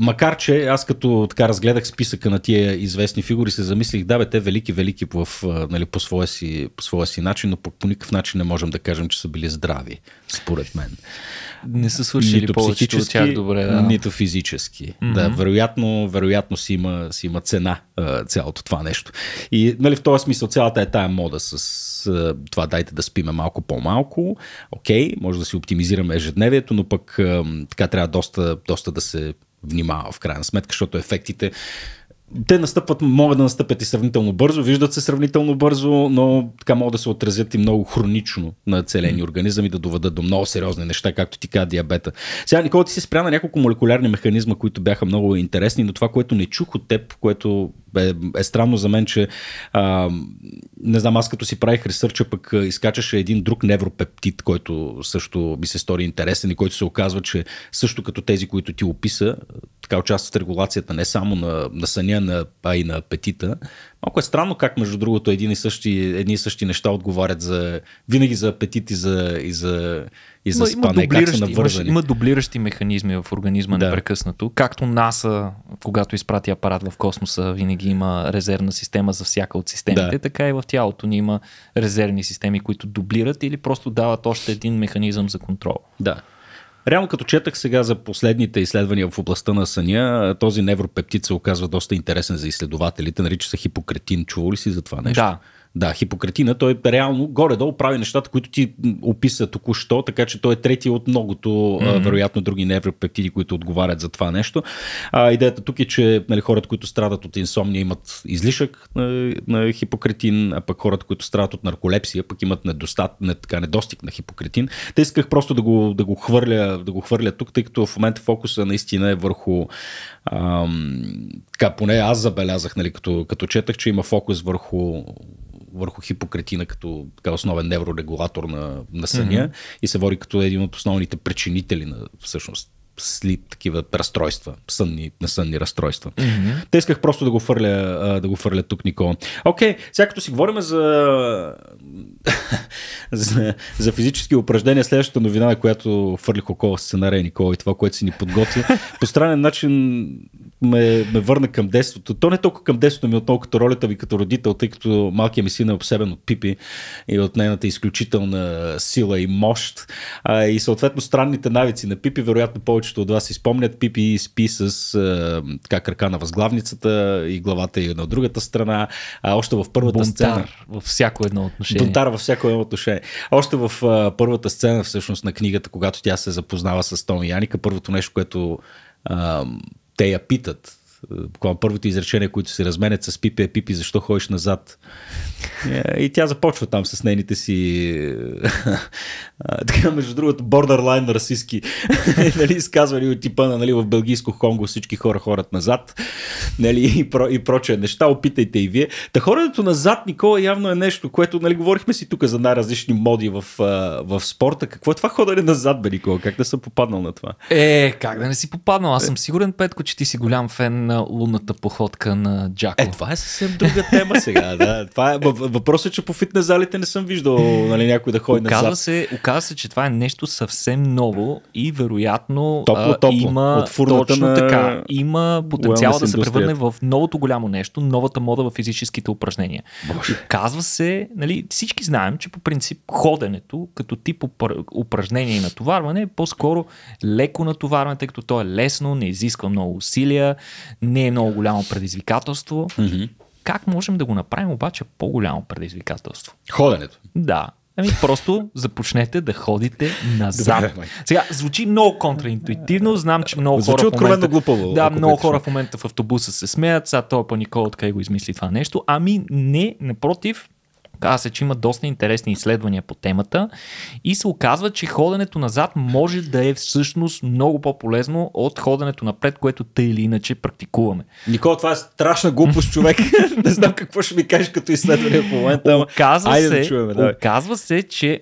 [SPEAKER 1] Макар, че аз като така разгледах списъка на тия известни фигури, се замислих, да бе, те велики, велики по, нали, по, своя си, по своя си начин, но по, по никакъв начин не можем да кажем, че са били здрави, според мен. Не са свършили нито повечето от тях добре. Да. Нито физически. Mm-hmm. Да, вероятно, вероятно си има, си има цена цялото това нещо. И нали, в този смисъл цялата е тая мода с това дайте да спиме малко по-малко. Окей, може да си оптимизираме ежедневието, но пък така трябва доста, доста да се внимава в крайна сметка, защото ефектите те настъпват, могат да настъпят и сравнително бързо, виждат се сравнително бързо, но така могат да се отразят и много хронично на целения mm. организъм и да доведат до много сериозни неща, както ти каза диабета. Сега, Никола, ти си спря на няколко молекулярни механизма, които бяха много интересни, но това, което не чух от теб, което е, е странно за мен, че а, не знам, аз като си правих ресърча, пък изкачаше един друг невропептид, който също ми се стори интересен и който се оказва, че също като тези, които ти описа, така участват в регулацията не само на, на съня, на, а и на апетита, Малко е странно как, между другото, едни и същи, едни и същи неща отговарят за, винаги за апетит и за, и за,
[SPEAKER 2] и за има, спане. Има как са Има, има дублиращи механизми в организма да. непрекъснато. Както НАСА, когато изпрати апарат в космоса, винаги има резервна система за всяка от системите, да. така и в тялото ни има резервни системи, които дублират или просто дават още един механизъм за контрол.
[SPEAKER 1] Да. Реално като четах сега за последните изследвания в областта на съня, този невропептид се оказва доста интересен за изследователите. Нарича се хипокретин. чува ли си за това нещо? Да, да, Хипократина, той е реално горе-долу прави нещата, които ти описа току-що, така че той е трети от многото, mm-hmm. вероятно, други невропептиди, които отговарят за това нещо. А, идеята тук е, че нали, хората, които страдат от инсомния, имат излишък на, на Хипократин, а пък хората, които страдат от нарколепсия, пък имат недостат, не, така, недостиг на Хипократин. Те исках просто да го, да, го хвърля, да го хвърля тук, тъй като в момента фокуса наистина е върху. Ам, така, поне аз забелязах, нали, като, като четах, че има фокус върху върху хипокретина като така, основен неврорегулатор на, на съня mm-hmm. и се води като един от основните причинители на всъщност сли, такива разстройства, сънни, несънни разстройства. Mm-hmm. Те исках просто да го фърля, да го фърля тук, Никола. Окей, okay, сега като си говорим за... за, за физически упражнения, следващата новина, която фърлих около сценария Никола и това, което си ни подготви, по странен начин ме, ме върна към детството. То не е толкова към детството ми, отново като ролята ми като родител, тъй като малкият ми син е обсебен от Пипи и от нейната изключителна сила и мощ. А, и съответно странните навици на Пипи, вероятно повечето от вас си спомнят, Пипи спи с а, така, крака на възглавницата и главата и е на другата страна. А, още в първата Бунтар сцена.
[SPEAKER 2] във всяко едно отношение. Бунтар
[SPEAKER 1] във всяко едно отношение. Още в а, първата сцена всъщност на книгата, когато тя се запознава с Том и Яника, първото нещо, което а, те я питат буквално първото изречение, които се разменят с Пипи е Пипи, защо ходиш назад? Е, и тя започва там с нейните си е, така, между другото, бордерлайн расистски нали, изказвани от типа на нали, в Белгийско Хонго всички хора хорат назад нали, и, про, и прочие неща. Опитайте и вие. Та хорането назад, Никола, явно е нещо, което нали, говорихме си тук за най-различни моди в, е, в спорта. Какво е това ходене назад, бе, Никола? Как да съм попаднал на това?
[SPEAKER 2] Е, как да не си попаднал? Аз съм сигурен, Петко, че ти си голям фен на лунната походка на Джако. Е, това е съвсем друга тема сега. Да. Това
[SPEAKER 1] е, въпросът е, че по фитнес залите
[SPEAKER 2] не съм виждал нали, някой да ходи оказва назад. Се, оказва се, че това е нещо съвсем ново и вероятно топло, а, топло. има От точно на... така. Има потенциал да се превърне в новото голямо нещо, новата мода в физическите упражнения. Боже. Оказва се, нали, всички знаем, че по принцип ходенето като тип упражнение и натоварване е по-скоро леко натоварване, тъй като то е лесно, не изисква много усилия, не е много голямо предизвикателство. Mm-hmm. Как можем да го направим обаче по-голямо предизвикателство? Ходенето. Да. Ами просто започнете да ходите назад. Добре, Сега звучи много контраинтуитивно. Знам, че много звучи хора. момента... глупаво. Да, много петиш. хора в момента в автобуса се смеят. Сега той е паникол откъде го измисли това нещо. Ами не, напротив, Оказва се, че има доста интересни изследвания по темата и се оказва, че ходенето назад може да е всъщност много по-полезно от ходенето напред, което тъй или иначе практикуваме. Никола, това е страшна глупост, човек. Не знам какво ще ми кажеш като изследване в момента. Оказва, Айде се, да чуем, оказва се, че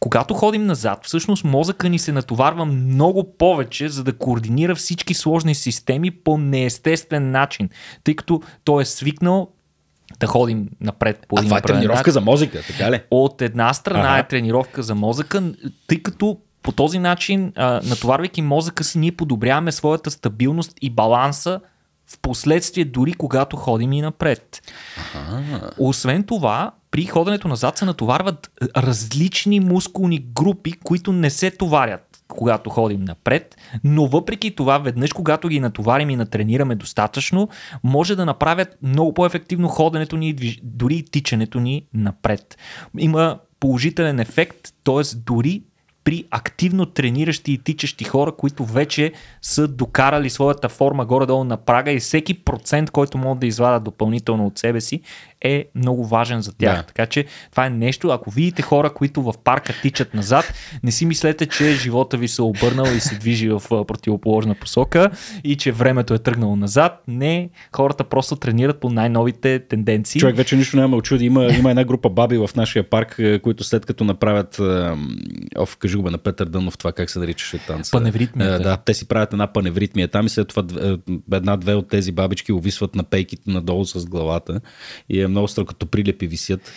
[SPEAKER 2] когато ходим назад, всъщност мозъка ни се натоварва много повече, за да координира всички сложни системи по неестествен начин, тъй като той е свикнал да ходим напред по един А това е тренировка тренировка за мозъка, така ли? От една страна ага. е тренировка за мозъка, тъй като по този начин, а, натоварвайки мозъка си, ние подобряваме своята стабилност и баланса в последствие, дори когато ходим и напред. Ага. Освен това, при ходенето назад се натоварват различни мускулни групи, които не се товарят когато ходим напред, но въпреки това, веднъж когато ги натоварим и натренираме достатъчно, може да направят много по-ефективно ходенето ни, дори и тичането ни напред. Има положителен ефект, т.е. дори при активно трениращи и тичащи хора, които вече са докарали своята форма горе-долу на прага и всеки процент, който могат да извадат допълнително от себе си, е много важен за тях. Да. Така че това е нещо, ако видите хора, които в парка тичат назад, не си мислете, че живота ви се е обърнал и се движи в противоположна посока и че времето е тръгнало назад. Не, хората просто тренират по най-новите тенденции. Човек вече нищо няма очуди. Има,
[SPEAKER 1] има една група баби в нашия парк, които след като направят Оф, кажи го бе, на Петър Дънов това как се наричаше танца. Паневритмия. Да, те си правят една паневритмия там и след това една-две от тези бабички увисват на пейките надолу с главата. И е много остро, като прилепи висят.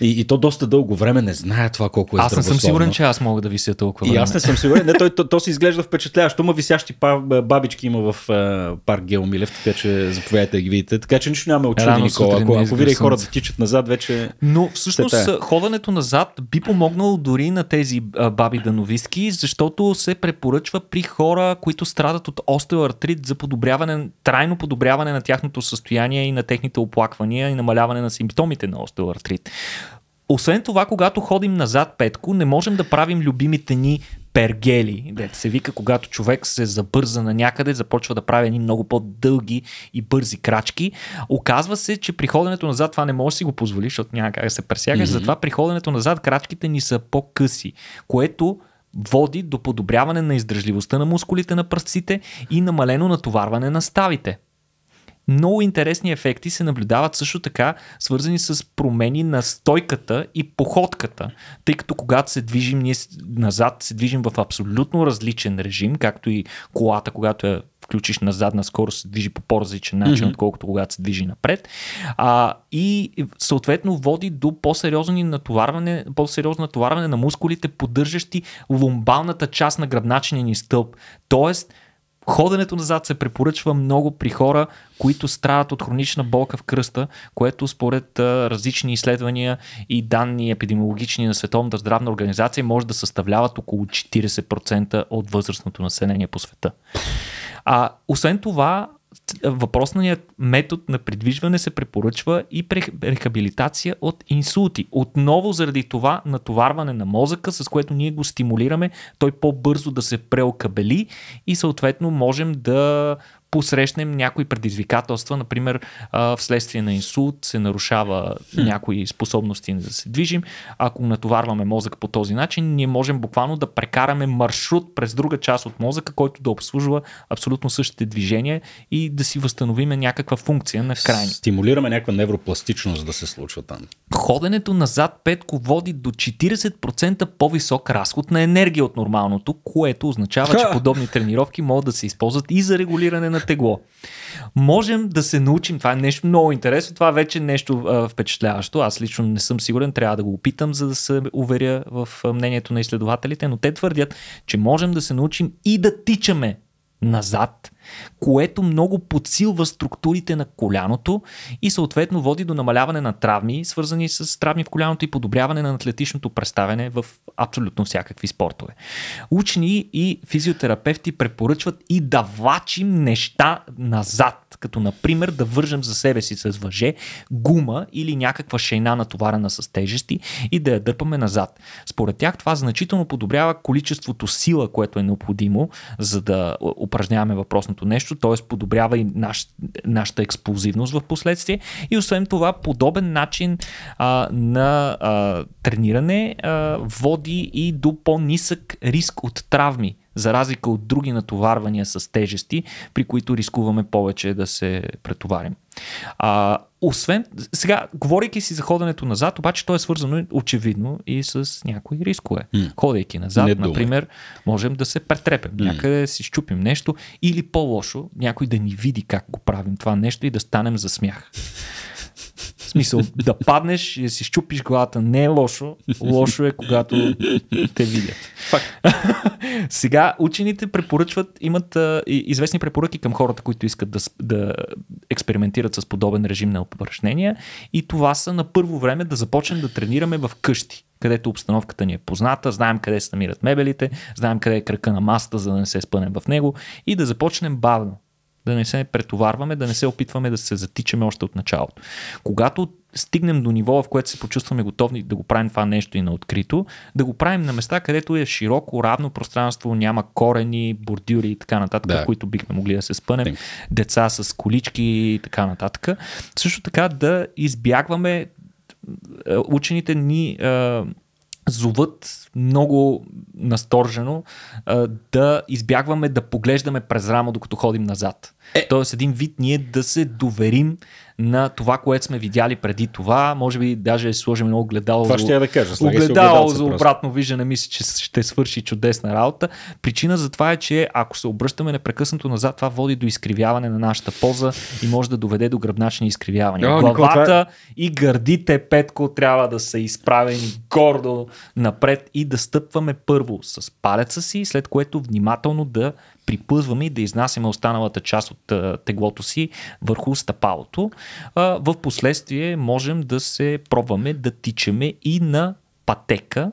[SPEAKER 1] И, и то доста дълго време не знае това колко е Аз не съм сигурен, че аз мога да вися толкова време. И аз не съм сигурен. Не, той, то, то се изглежда впечатляващо. Ма висящи бабички има в а,
[SPEAKER 2] парк Геомилев, така че заповядайте да ги видите. Така че нищо няма очуди, Никола. Ако, ако видя хората да тичат назад, вече... Но всъщност Тета. ходенето назад би помогнало дори на тези баби дановистки, защото се препоръчва при хора, които страдат от остеоартрит за подобряване, трайно подобряване на тяхното състояние и на техните оплаквания и намаляване на симптомите на остеоартрит. Освен това, когато ходим назад, Петко, не можем да правим любимите ни пергели, дете се вика, когато човек се забърза на някъде, започва да прави едни много по-дълги и бързи крачки. Оказва се, че при ходенето назад това не може да си го позволиш, защото няма как да се пресягаш, mm-hmm. затова при ходенето назад крачките ни са по-къси, което води до подобряване на издръжливостта на мускулите на пръстците и намалено натоварване на ставите. Много интересни ефекти се наблюдават също така, свързани с промени на стойката и походката, тъй като когато се движим ние назад, се движим в абсолютно различен режим, както и колата, когато я включиш на задна скорост, се движи по по-различен начин, mm-hmm. отколкото когато се движи напред. А, и съответно води до по-сериозно натоварване, по-сериозно натоварване на мускулите, поддържащи ломбалната част на гръбначния ни стълб. Тоест, ходенето назад се препоръчва много при хора, които страдат от хронична болка в кръста, което според а, различни изследвания и данни епидемиологични на Световната здравна организация може да съставляват около 40% от възрастното население по света. А, освен това, въпросният метод на придвижване се препоръчва и рехабилитация от инсулти. Отново заради това натоварване на мозъка, с което ние го стимулираме, той по-бързо да се преокабели и съответно можем да посрещнем някои предизвикателства, например вследствие на инсулт се нарушава хм. някои способности да се движим. Ако натоварваме мозък по този начин, ние можем буквално да прекараме маршрут през друга част от мозъка, който да обслужва абсолютно същите движения и да си възстановиме някаква функция на крайни. Стимулираме някаква невропластичност да се случва там. Ходенето назад петко води до 40% по-висок разход на енергия от нормалното, което означава, че подобни тренировки могат да се използват и за регулиране на на тегло. Можем да се научим, това е нещо много интересно, това вече е нещо а, впечатляващо. Аз лично не съм сигурен, трябва да го опитам, за да се уверя в мнението на изследователите, но те твърдят, че можем да се научим и да тичаме назад, което много подсилва структурите на коляното и съответно води до намаляване на травми, свързани с травми в коляното и подобряване на атлетичното представяне в абсолютно всякакви спортове. Учени и физиотерапевти препоръчват и да влачим неща назад, като например да вържем за себе си с въже гума или някаква шейна натоварена с тежести и да я дърпаме назад. Според тях това значително подобрява количеството сила, което е необходимо, за да е, упражняваме въпросното нещо, нещо, т.е. подобрява и наш, нашата експлозивност в последствие. И освен това, подобен начин а, на а, трениране а, води и до по-нисък риск от травми за разлика от други натоварвания с тежести, при които рискуваме повече да се претоварим. А, освен, сега, говорейки си за ходенето назад, обаче то е свързано очевидно и с някои рискове. Mm. Ходейки назад, Не например, можем да се претрепем, mm. някъде си щупим нещо или по-лошо, някой да ни види как го правим това нещо и да станем за смях. В смисъл, да паднеш и да си щупиш главата не е лошо. Лошо е, когато те видят. Факт. Сега учените препоръчват, имат а, известни препоръки към хората, които искат да, да експериментират с подобен режим на упражнения. И това са на първо време да започнем да тренираме в къщи където обстановката ни е позната, знаем къде се намират мебелите, знаем къде е кръка на маста, за да не се спънем в него и да започнем бавно да не се претоварваме, да не се опитваме да се затичаме още от началото. Когато стигнем до ниво, в което се почувстваме готовни да го правим това нещо и на открито, да го правим на места, където е широко, равно пространство, няма корени, бордюри и така нататък, да. които бихме могли да се спънем, деца с колички и така нататък. Също така да избягваме е, учените ни е, зоват много насторжено да избягваме да поглеждаме през рамо, докато ходим назад. Е. Тоест един вид ние да се доверим на това, което сме видяли преди това. Може би даже е сложим много гледало. Това за... ще я да кажа. Огледало за обратно виждане, мисля, че ще свърши чудесна работа. Причина за това е, че ако се обръщаме непрекъснато назад, това води до изкривяване на нашата поза и може да доведе до гръбначни изкривявания. О, Главата това... Е- и гърдите, Петко, трябва да са изправени гордо напред и да стъпваме първо с палеца си, след което внимателно да припъзваме и да изнасяме останалата част от теглото си върху стъпалото. в последствие можем да се пробваме да тичаме и на пътека,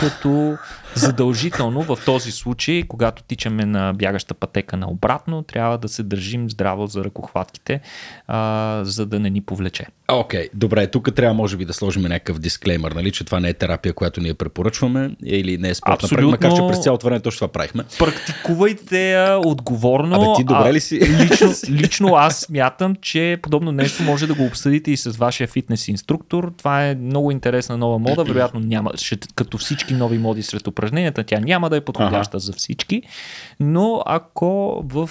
[SPEAKER 2] като задължително в този случай, когато тичаме на бягаща пътека на обратно, трябва да се държим здраво за ръкохватките, а, за да не ни повлече.
[SPEAKER 1] Окей, okay, добре, тук трябва може би да сложим някакъв дисклеймер, нали, че това не е терапия, която ние препоръчваме или не е спортна Абсолютно... практика, макар че през цялото време точно това правихме.
[SPEAKER 2] Практикувайте я отговорно. Абе, ти добре ли си? лично, лично аз смятам, че подобно нещо може да го обсъдите и с вашия фитнес инструктор. Това е много интересна нова мода, вероятно няма, ще, като всички нови моди сред упражненията, тя няма да е подходяща ага. за всички, но ако в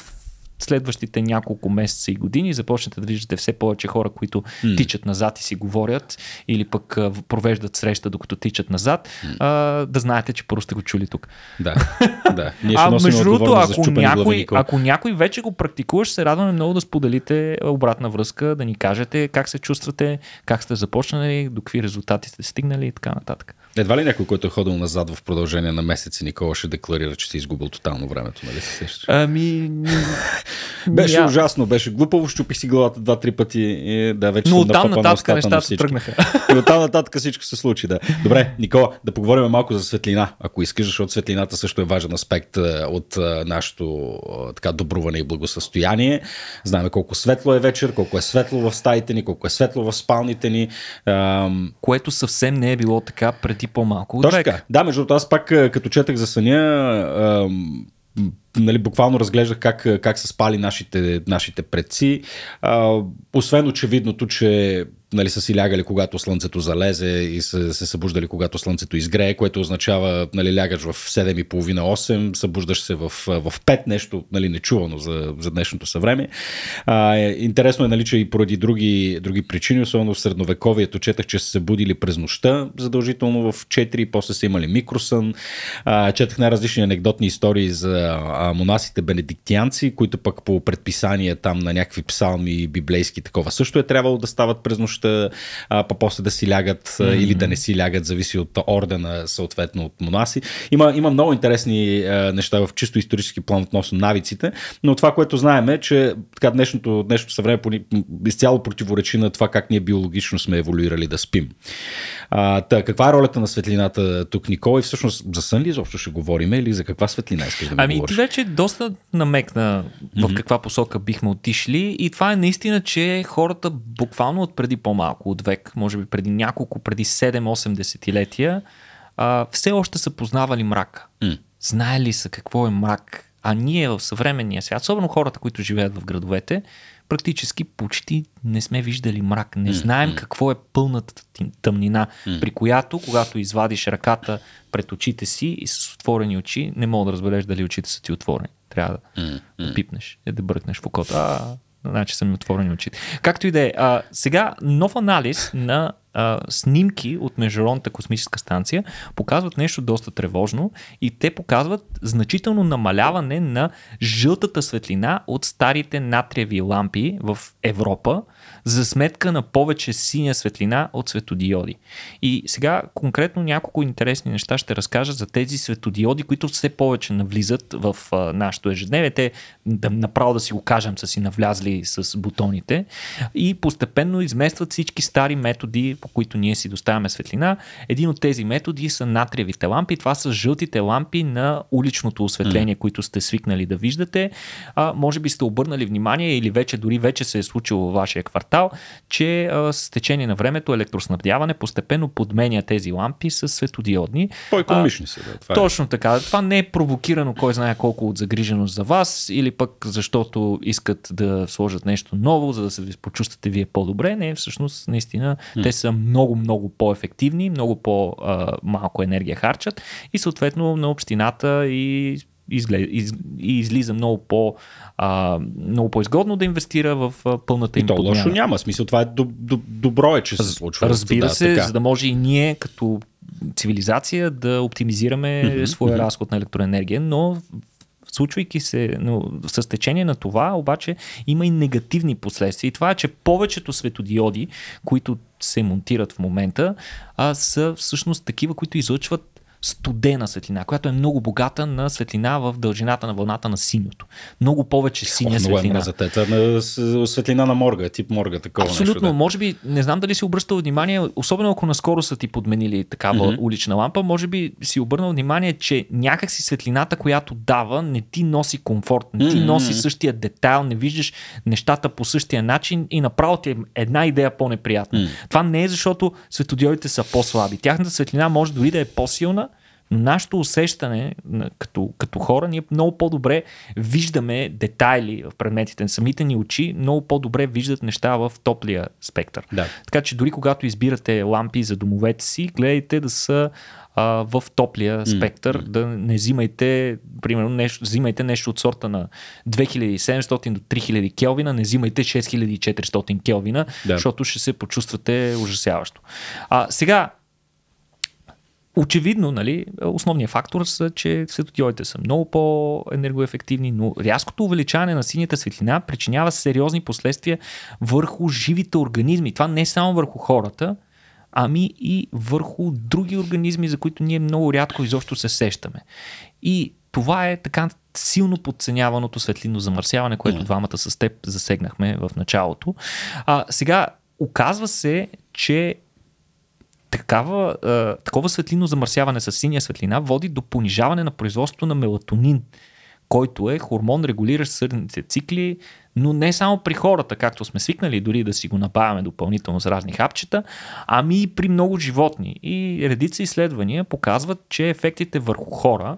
[SPEAKER 2] следващите няколко месеца и години започнете да виждате все повече хора, които mm. тичат назад и си говорят или пък провеждат среща докато тичат назад, mm. а, да знаете, че първо сте го чули тук. Да, да. Ние ще а между другото, ако, някой, ако някой вече го практикуваш, се радваме много да споделите обратна връзка, да ни кажете как се чувствате, как сте започнали, до какви резултати сте стигнали и така нататък.
[SPEAKER 1] Едва ли някой, който е ходил назад в продължение на месеци, Никола ще декларира, че си изгубил тотално времето, нали се сещаш? Ами, беше yeah. ужасно, беше глупаво, щупих си главата два-три пъти. И, да, вече Но оттам нататък на нещата се тръгнаха. И оттам нататък всичко се случи, да. Добре, Никола, да поговорим малко за светлина, ако искаш, защото светлината също е важен аспект е, от е, нашето е, така добруване и благосъстояние. Знаем колко светло е вечер, колко е светло в стаите ни, колко е светло в спалните ни. Ам...
[SPEAKER 2] Което съвсем не е било така преди по-малко. Точно така.
[SPEAKER 1] Да, между другото, аз пак като четах за съня, ам нали, буквално разглеждах как, как са спали нашите, нашите предци. А, освен очевидното, че нали, са си лягали когато слънцето залезе и са се събуждали когато слънцето изгрее, което означава нали, лягаш в 7.30-8, събуждаш се в, в 5, нещо нали, нечувано за, за днешното съвреме. А, е, интересно е, нали, че и поради други, други причини, особено в средновековието, четах, че са се будили през нощта, задължително в 4, после са имали микросън. А, четах най-различни анекдотни истории за монасите бенедиктианци, които пък по предписание там на някакви псалми библейски такова също е трябвало да стават през нощта нощта, а, па после да си лягат mm-hmm. или да не си лягат, зависи от ордена, съответно от монаси. Има, има много интересни а, неща в чисто исторически план относно навиците, но това, което знаем е, че така, днешното, днешното съвреме изцяло противоречи на това как ние биологично сме еволюирали да спим. А, та, каква е ролята на светлината тук, Никола? И всъщност за сън ли изобщо ще говорим или за каква светлина искаш да
[SPEAKER 2] ми Ами говориш? ти вече доста намекна в mm-hmm. каква посока бихме отишли и това е наистина, че хората буквално от преди по по-малко от век, може би преди няколко, преди 7-8 десетилетия, а, все още са познавали мрака. Mm. Знаели са какво е мрак. А ние в съвременния свят, особено хората, които живеят в градовете, практически почти не сме виждали мрак. Не знаем mm какво е пълната тъмнина, mm при която, когато извадиш ръката пред очите си и с отворени очи, не мога да разбереш дали очите са ти отворени. Трябва да, mm да пипнеш, е да бръкнеш в окото. А, значи са ми отворени очите. Както и да е, а, сега нов анализ на а, снимки от Международната космическа станция показват нещо доста тревожно и те показват значително намаляване на жълтата светлина от старите натриеви лампи в Европа за сметка на повече синя светлина от светодиоди. И сега конкретно няколко интересни неща ще разкажа за тези светодиоди, които все повече навлизат в а, нашето ежедневие. Те да, направо да си го кажем са си навлязли с бутоните и постепенно изместват всички стари методи, по които ние си доставяме светлина. Един от тези методи са натриевите лампи. Това са жълтите лампи на уличното осветление, mm. които сте свикнали да виждате. А, може би сте обърнали внимание или вече дори вече се е случило във вашия квартал квартал, че с течение на времето електроснабдяване постепенно подменя тези лампи с светодиодни. По-економични са, да. Това е. точно така. Това не е провокирано кой знае колко от загриженост за вас или пък защото искат да сложат нещо ново, за да се почувствате вие по-добре. Не, всъщност, наистина, mm. те са много, много по-ефективни, много по-малко енергия харчат и съответно на общината и изглед, из, и излиза много, по, а, много по-изгодно да инвестира в пълната им И то подмяна. лошо няма, смисъл това е доб, доб, добро е, че се случва. Разбира да, се, така. за да може и ние като цивилизация да оптимизираме mm-hmm, своя mm-hmm. разход на електроенергия, но случвайки се но, с течение на това, обаче има и негативни последствия. И това е, че повечето светодиоди, които се монтират в момента, а, са всъщност такива, които излъчват студена светлина, която е много богата на светлина в дължината на вълната на синьото. Много повече синя
[SPEAKER 1] О, е светлина. Е на светлина на морга, тип морга, такова Абсолютно, нещо,
[SPEAKER 2] да. може би, не знам дали си обръщал внимание, особено ако наскоро са ти подменили такава mm-hmm. улична лампа, може би си обърнал внимание, че някакси светлината, която дава, не ти носи комфорт, не ти mm-hmm. носи същия детайл, не виждаш нещата по същия начин и направо ти е една идея по-неприятна. Mm-hmm. Това не е защото светодиодите са по-слаби. Тяхната светлина може дори да е по-силна, нашето усещане като, като хора, ние много по-добре виждаме детайли в предметите. Самите ни очи много по-добре виждат неща в топлия спектър. Да. Така че дори когато избирате лампи за домовете си, гледайте да са а, в топлия спектър, mm. да не взимайте, примерно, нещо, взимайте нещо от сорта на 2700 до 3000 Келвина, не взимайте 6400 Келвина, да. защото ще се почувствате ужасяващо. А, сега, Очевидно, нали, основният фактор са, че светодиодите са много по-енергоефективни, но рязкото увеличаване на синята светлина причинява сериозни последствия върху живите организми. Това не е само върху хората, ами и върху други организми, за които ние много рядко изобщо се сещаме. И това е така силно подценяваното светлинно замърсяване, което yeah. двамата с теб засегнахме в началото. А, сега, оказва се, че такава, а, такова светлино замърсяване с синя светлина води до понижаване на производството на мелатонин, който е хормон, регулиращ сърдните цикли, но не само при хората, както сме свикнали дори да си го набавяме допълнително с разни хапчета, ами и при много животни. И редица изследвания показват, че ефектите върху хора,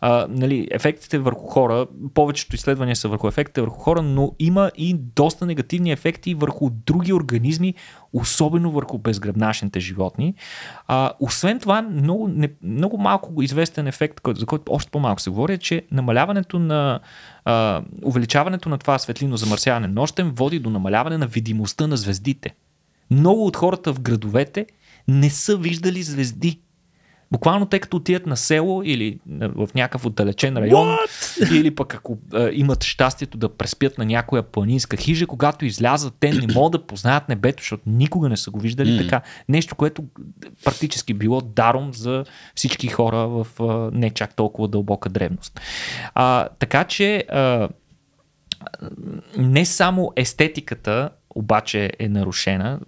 [SPEAKER 2] а, нали, ефектите върху хора, повечето изследвания са върху ефектите върху хора, но има и доста негативни ефекти върху други организми, особено върху безгръбнашните животни. А, освен това, много, не, много малко известен ефект, за който още по-малко се говори, е, че намаляването на а, увеличаването на това светлино замърсяване нощем води до намаляване на видимостта на звездите. Много от хората в градовете не са виждали звезди Буквално те като отидат на село или е, в някакъв отдалечен район, What? или пък ако е, имат щастието да преспят на някоя планинска хижа, когато излязат, те не могат да познаят небето, защото никога не са го виждали mm. така. Нещо, което практически било даром за всички хора в е, не чак толкова дълбока древност. А, така че е, не само естетиката обаче е нарушена,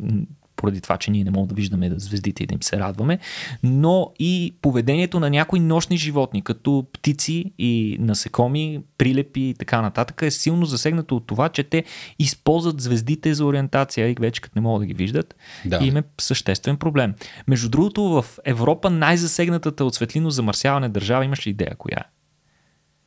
[SPEAKER 2] поради това, че ние не можем да виждаме звездите и да им се радваме, но и поведението на някои нощни животни, като птици и насекоми, прилепи и така нататък, е силно засегнато от това, че те използват звездите за ориентация и вече като не могат да ги виждат, да. и им е съществен проблем. Между другото, в Европа най-засегнатата от светлино замърсяване държава, имаш ли идея коя е?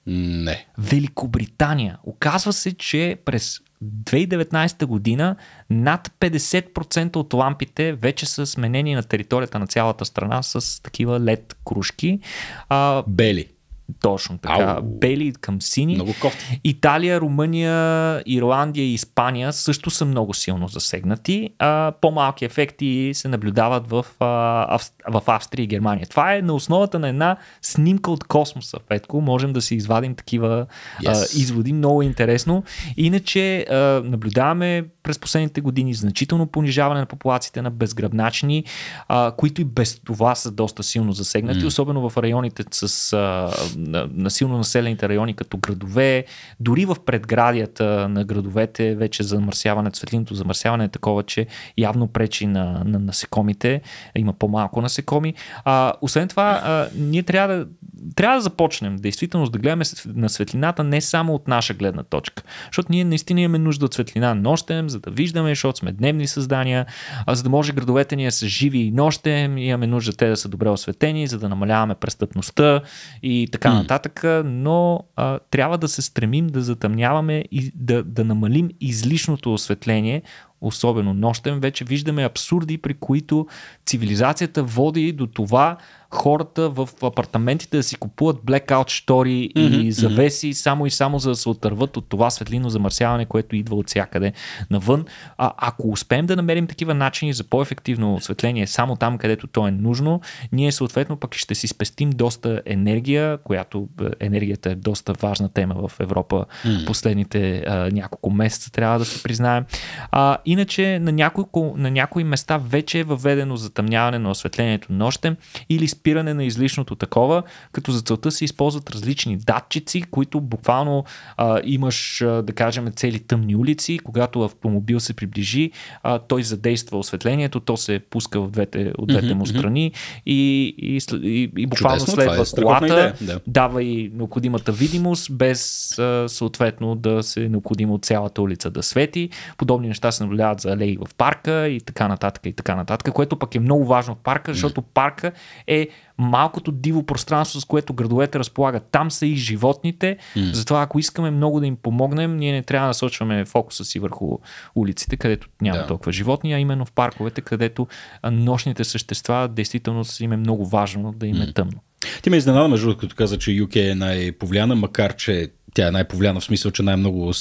[SPEAKER 2] Не. Великобритания. Оказва се, че през 2019 година над 50% от лампите вече са сменени на територията на цялата страна с такива лед кружки. А, бели. Точно така. Ау. Бели към сини. Много кофти. Италия, Румъния, Ирландия и Испания също са много силно засегнати. А, по-малки ефекти се наблюдават в, а, в Австрия и Германия. Това е на основата на една снимка от космоса, Петко. Можем да си извадим такива yes. а, изводи. Много е интересно. Иначе а, наблюдаваме през последните години значително понижаване на популациите на безгръбначни, а, които и без това са доста силно засегнати, mm. особено в районите с а, на, силно населените райони като градове, дори в предградията на градовете вече замърсяване, светлиното замърсяване е такова, че явно пречи на, на насекомите, има по-малко насекоми. А, освен това, а, ние трябва да трябва да започнем действително да гледаме на светлината не само от наша гледна точка. Защото ние наистина имаме нужда от светлина нощем, за да виждаме, защото сме дневни създания, а за да може градовете ни да са живи и нощем, имаме нужда те да са добре осветени, за да намаляваме престъпността и така нататък. Но а, трябва да се стремим да затъмняваме и да, да намалим излишното осветление, особено нощем, вече виждаме абсурди, при които цивилизацията води до това хората в апартаментите да си купуват blackout штори mm-hmm, и завеси mm-hmm. само и само за да се отърват от това светлино замърсяване, което идва от всякъде навън. А, ако успеем да намерим такива начини за по-ефективно осветление само там, където то е нужно, ние съответно пък ще си спестим доста енергия, която е, енергията е доста важна тема в Европа mm-hmm. последните а, няколко месеца, трябва да се признаем. А, иначе на някои, на някои места вече е въведено затъмняване на осветлението нощем или спиране на излишното такова, като за целта се използват различни датчици, които буквално а, имаш, а, да кажем, цели тъмни улици. Когато автомобил се приближи, а, той задейства осветлението, то се пуска в двете, от двете mm-hmm, му страни и, и, и, и буквално Чудесно, следва е колата, да. дава и необходимата видимост, без а, съответно да се е необходимо цялата улица да свети. Подобни неща се наблюдават за алеи в парка и така нататък и така нататък, което пък е много важно в парка, защото парка е малкото диво пространство, с което градовете разполагат. Там са и животните, mm. затова ако искаме много да им помогнем, ние не трябва да насочваме фокуса си върху улиците, където няма да. толкова животни, а именно в парковете, където нощните същества действително са им е много важно да им е mm.
[SPEAKER 1] тъмно. Ти ме изненада, между другото, като каза, че UK е най-повлияна, макар че тя е най-повлияна в смисъл, че най-много,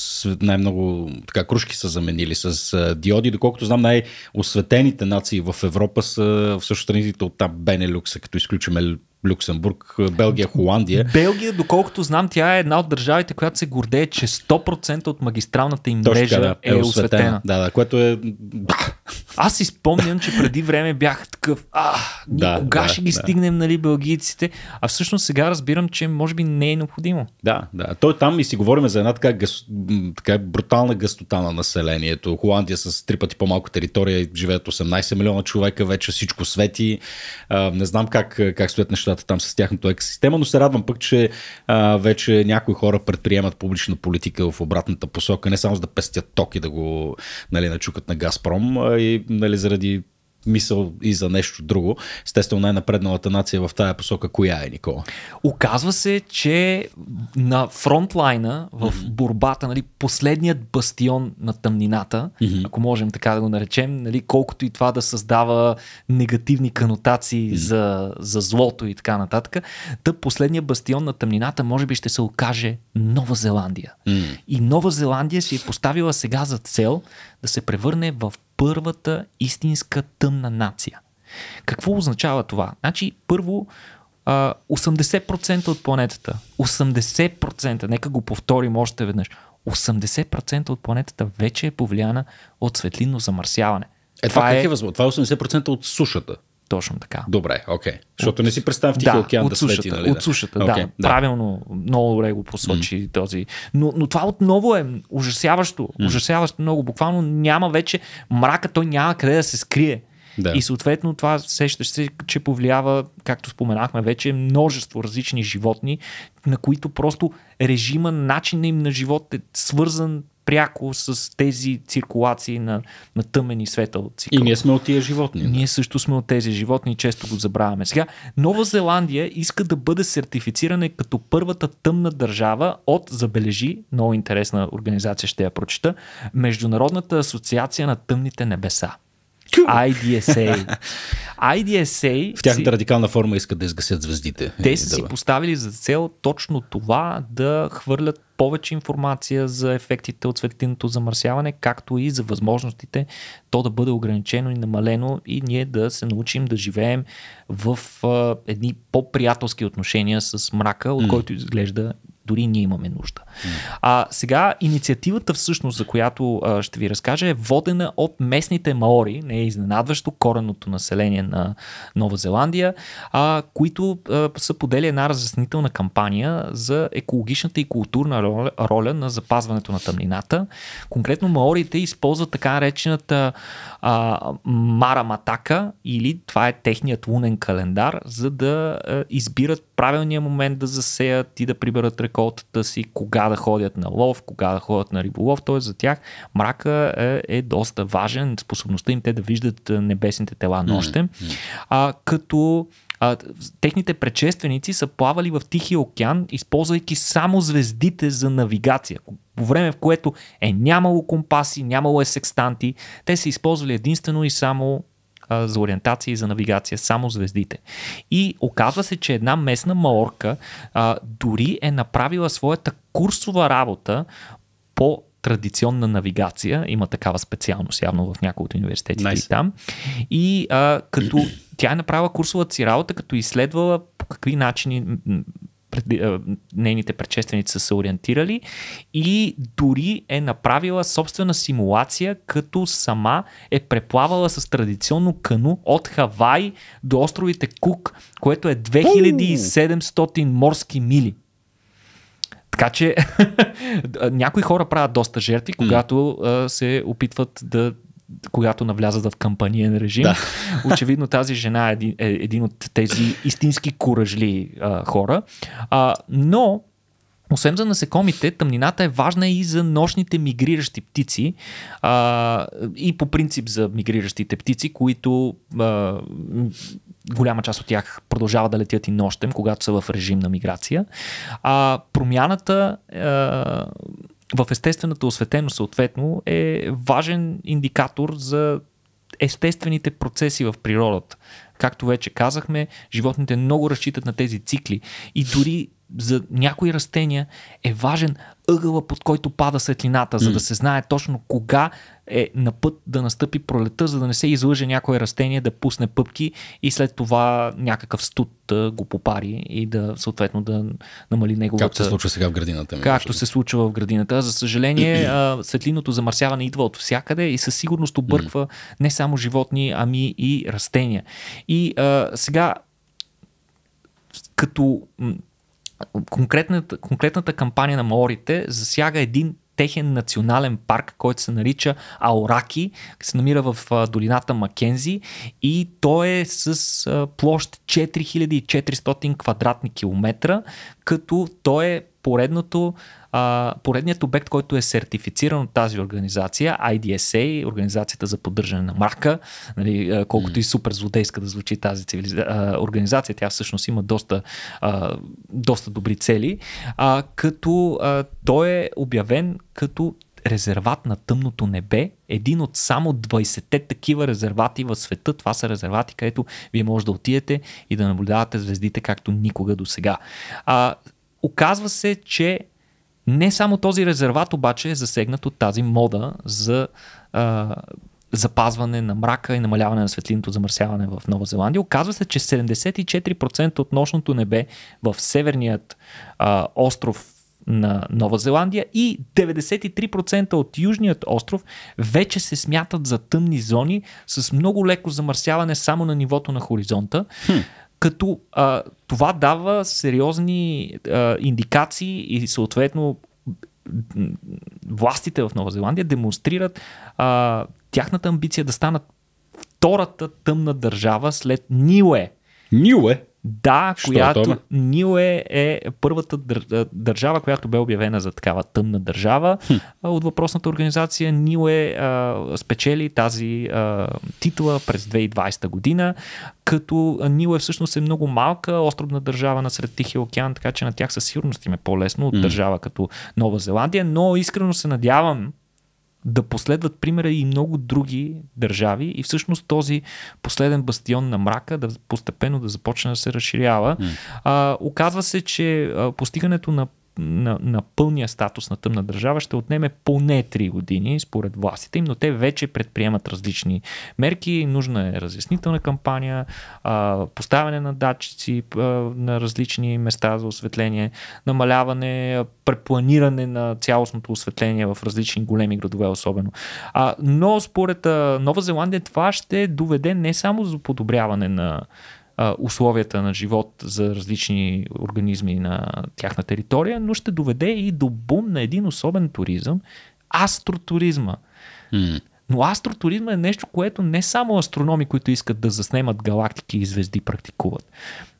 [SPEAKER 1] най-много така, кружки са заменили с а, диоди. Доколкото знам, най-осветените нации в Европа са всъщност
[SPEAKER 2] страните от там Бенелюкса, като изключиме Люксембург, Белгия, Холандия. Белгия, доколкото знам, тя е една от държавите, която се гордее, че 100% от магистралната им Точно мрежа да, е, е осветена.
[SPEAKER 1] Да, да, което е...
[SPEAKER 2] Аз си спомням, че преди време бях такъв, а, ние да, кога да, ще ги да. стигнем, нали, белгийците, а всъщност сега разбирам, че може би не е необходимо.
[SPEAKER 1] Да, да. Той там и си говорим за една така, гъс... така брутална гъстота на населението. Холандия с три пъти по-малко територия живеят 18 милиона човека, вече всичко свети. А, не знам как, как стоят нещата там с тяхното екосистема, но се радвам пък, че а, вече някои хора предприемат публична политика в обратната посока, не само за да пестят ток и да го нали, начукат на Газпром, а и нали, заради мисъл и за нещо друго. Естествено, най-напредналата нация е в тая посока, коя е Никола? Оказва се, че
[SPEAKER 2] на фронтлайна в mm-hmm. борбата, нали, последният бастион на тъмнината, mm-hmm. ако можем така да го наречем, нали, колкото и това да създава негативни канотации mm-hmm. за, за злото и така нататък, да последният бастион на тъмнината може би ще се окаже Нова Зеландия. Mm-hmm. И Нова Зеландия си е поставила сега за цел да се превърне в първата истинска тъмна нация. Какво означава това? Значи, първо, 80% от планетата, 80%, нека го повторим още веднъж, 80% от планетата вече е повлияна от светлинно замърсяване. Е, това, това е... е възможно? Това е 80% от сушата. Точно така. Добре, окей. Okay. Защото от, не си представя в Тихи да, океан от да сушата, свети, нали? От сушата, да. Okay, да. Правилно, много добре го посочи mm. този. Но, но това отново е ужасяващо. Mm. Ужасяващо много. Буквално няма вече мрака, той няма къде да се скрие. Да. И съответно това сещаш се, че повлиява, както споменахме вече, множество различни животни, на които просто режима, начинът им на живот е свързан пряко с тези циркулации на, на тъмен и светъл цикъл. И ние сме от тия животни. Ние също сме от тези животни, често го забравяме. Сега, Нова Зеландия иска да бъде сертифицирана като първата тъмна държава от, забележи, много интересна организация, ще я прочита. Международната асоциация на тъмните небеса. IDSA. IDSA... В тяхната си... радикална форма искат да изгасят звездите. Те е, са си поставили за цел точно това да хвърлят повече информация за ефектите от светлинното замърсяване, както и за възможностите то да бъде ограничено и намалено и ние да се научим да живеем в а, едни по-приятелски отношения с мрака, от който изглежда дори ние имаме нужда. А сега инициативата всъщност, за която а, ще ви разкажа, е водена от местните маори, не е изненадващо, коренното население на Нова Зеландия, а, които а, са подели една разяснителна кампания за екологичната и културна роля, роля на запазването на тъмнината. Конкретно маорите използват така наречената а, Мара Матака или това е техният лунен календар, за да а, избират правилния момент да засеят и да приберат реколтата си, кога да ходят на лов, кога да ходят на риболов, т.е. за тях мрака е, е доста важен, способността им те да виждат небесните тела нощем, mm-hmm. а, като а, техните предшественици са плавали в Тихия океан, използвайки само звездите за навигация. По време в което е нямало компаси, нямало е секстанти, те са използвали единствено и само а, за ориентация и за навигация, само звездите. И оказва се, че една местна маорка а, дори е направила своята курсова работа по традиционна навигация, има такава специалност явно в някои от университетите nice. и там. И а, като тя е направила курсовата си работа, като изследвала по какви начини нейните предшественици са се ориентирали и дори е направила собствена симулация, като сама е преплавала с традиционно кану от Хавай до островите Кук, което е 2700 морски мили. Така че някои хора правят доста жертви, когато mm. се опитват да когато навлязат в кампаниен режим. Да. Очевидно тази жена е един, е един от тези истински коражли а, хора. А, но освен за насекомите, тъмнината е важна и за нощните мигриращи птици а, и по принцип за мигриращите птици, които а, голяма част от тях продължават да летят и нощем, когато са в режим на миграция. А промяната а, в естествената осветеност, съответно, е важен индикатор за естествените процеси в природата. Както вече казахме, животните много разчитат на тези цикли и дори за някои растения е важен ъгъла, под който пада светлината, за да се знае точно кога е на път да настъпи пролета, за да не се излъже някое растение да пусне пъпки и след това някакъв студ да го попари и да съответно да намали неговата... Както се случва
[SPEAKER 1] сега в градината. Ми, Както
[SPEAKER 2] се случва в градината. За съжаление, е, е. светлиното замърсяване идва от всякъде и със сигурност обърква не само животни, ами и растения. И а, сега, като конкретната, конкретната кампания на маорите засяга един техен национален парк, който се нарича Аораки, се намира в долината Макензи и то е с площ 4400 квадратни километра, като то е поредното а, поредният обект, който е сертифициран от тази организация, IDSA, Организацията за поддържане на марка, нали, колкото mm. и супер злодейска да звучи тази цивилиза... а, организация, тя всъщност има доста, а, доста добри цели, а, като а, той е обявен като резерват на тъмното небе, един от само 20-те такива резервати в света. Това са резервати, където вие може да отидете и да наблюдавате звездите както никога до сега. Оказва се, че не само този резерват обаче е засегнат от тази мода за а, запазване на мрака и намаляване на светлинното замърсяване в Нова Зеландия. Оказва се, че 74% от нощното небе в северният а, остров на Нова Зеландия и 93% от Южният остров вече се смятат за тъмни зони с много леко замърсяване само на нивото на хоризонта. Хм като а, това дава сериозни а, индикации и съответно властите в Нова Зеландия демонстрират а, тяхната амбиция да станат втората тъмна държава след Ниуе. Ниуе? Да, Що е която Нил е, е първата дър... държава, която бе обявена за такава тъмна държава хм. от въпросната организация. е а, спечели тази а, титла през 2020 година, като Нил е всъщност е много малка островна държава насред Тихия океан, така че на тях със сигурност им е по-лесно от държава като Нова Зеландия, но искрено се надявам да последват примера и много други държави и всъщност този последен бастион на мрака да постепенно да започне да се разширява. Mm. А, оказва се, че постигането на на, на пълния статус на тъмна държава ще отнеме поне 3 години според властите им, но те вече предприемат различни мерки. Нужна е разяснителна кампания, а, поставяне на датчици а, на различни места за осветление, намаляване, препланиране на цялостното осветление в различни големи градове особено. А, но според а, Нова Зеландия това ще доведе не само за подобряване на а, условията на живот за различни организми на тяхна територия, но ще доведе и до бум на един особен туризъм астротуризма. Mm. Но астротуризма е нещо, което не само астрономи, които искат да заснемат галактики и звезди, практикуват.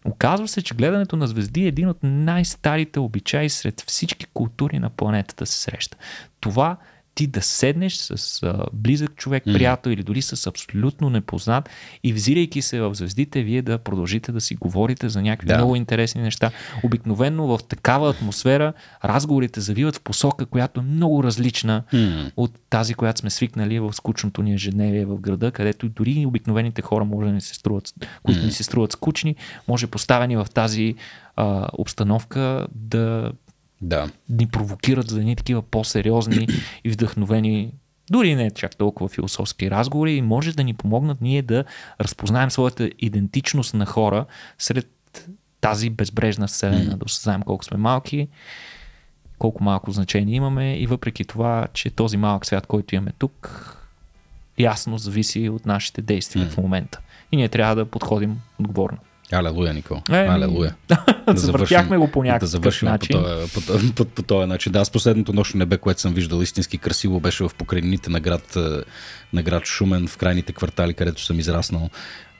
[SPEAKER 2] Оказва се, че гледането на звезди е един от най-старите обичаи сред всички култури на планетата се среща. Това ти да седнеш с а, близък човек, mm. приятел или дори с абсолютно непознат и взирайки се в звездите, вие да продължите да си говорите за някакви да. много интересни неща. Обикновено в такава атмосфера разговорите завиват в посока, която е много различна mm. от тази, която сме свикнали в скучното ни ежедневие в града, където дори обикновените хора може да не се струват, които mm. ни се струват скучни, може поставени в тази а, обстановка да да. ни провокират за едни такива по-сериозни и вдъхновени, дори не чак толкова философски разговори и може да ни помогнат ние да разпознаем своята идентичност на хора сред тази безбрежна вселена, да осъзнаем колко сме малки, колко малко значение имаме и въпреки това, че този малък свят, който имаме тук, ясно зависи от нашите действия mm. в момента. И ние трябва да подходим отговорно. Алелуя, Нико. Е, Алелуя. да завършим, го по някакъв да завършим начин. По този, по, този,
[SPEAKER 1] по, по този начин. Да, аз последното нощно небе, което съм виждал истински красиво, беше в покрайнините на град, е, на град Шумен, в крайните квартали, където съм израснал.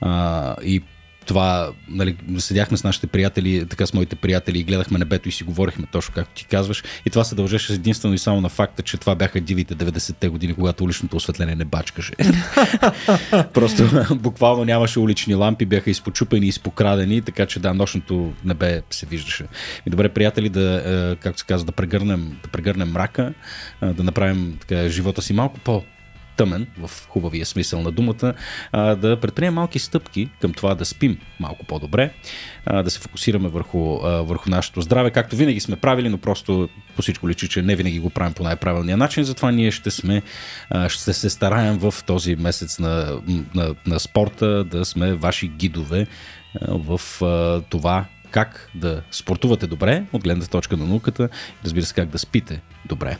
[SPEAKER 1] А, и това, нали, седяхме с нашите приятели, така с моите приятели и гледахме небето и си говорихме точно както ти казваш. И това се дължеше единствено и само на факта, че това бяха дивите 90-те години, когато уличното осветление не бачкаше. Просто буквално нямаше улични лампи, бяха изпочупени, изпокрадени, така че да, нощното небе се виждаше. И добре, приятели, да, е, както се казва, да прегърнем, да прегърнем мрака, е, да направим така, живота си малко по тъмен, в хубавия смисъл на думата, а, да предприемем малки стъпки към това да спим малко по-добре, а, да се фокусираме върху, а, върху нашето здраве, както винаги сме правили, но просто по всичко личи, че не винаги го правим по най-правилния начин, затова ние ще сме, а, ще се стараем в този месец на, на, на спорта да сме ваши гидове в това как да спортувате добре от гледната точка на науката и разбира се как да спите добре.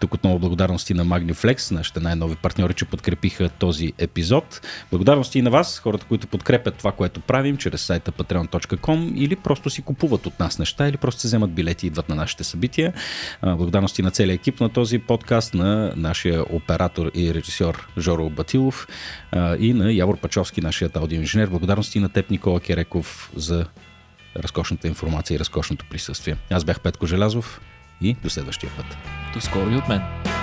[SPEAKER 1] Тук отново благодарности на Magniflex, нашите най-нови партньори, че подкрепиха този епизод. Благодарности и на вас, хората, които подкрепят това, което правим чрез сайта patreon.com или просто си купуват от нас неща или просто се вземат билети и идват на нашите събития. Благодарности на целия екип на този подкаст, на нашия оператор и режисьор Жоро Батилов и на Явор Пачовски, нашият аудиоинженер. Благодарности на теб, Никола Кереков, за разкошната информация и разкошното присъствие. Аз бях Петко Желязов
[SPEAKER 2] и до следващия път. До скоро и от мен.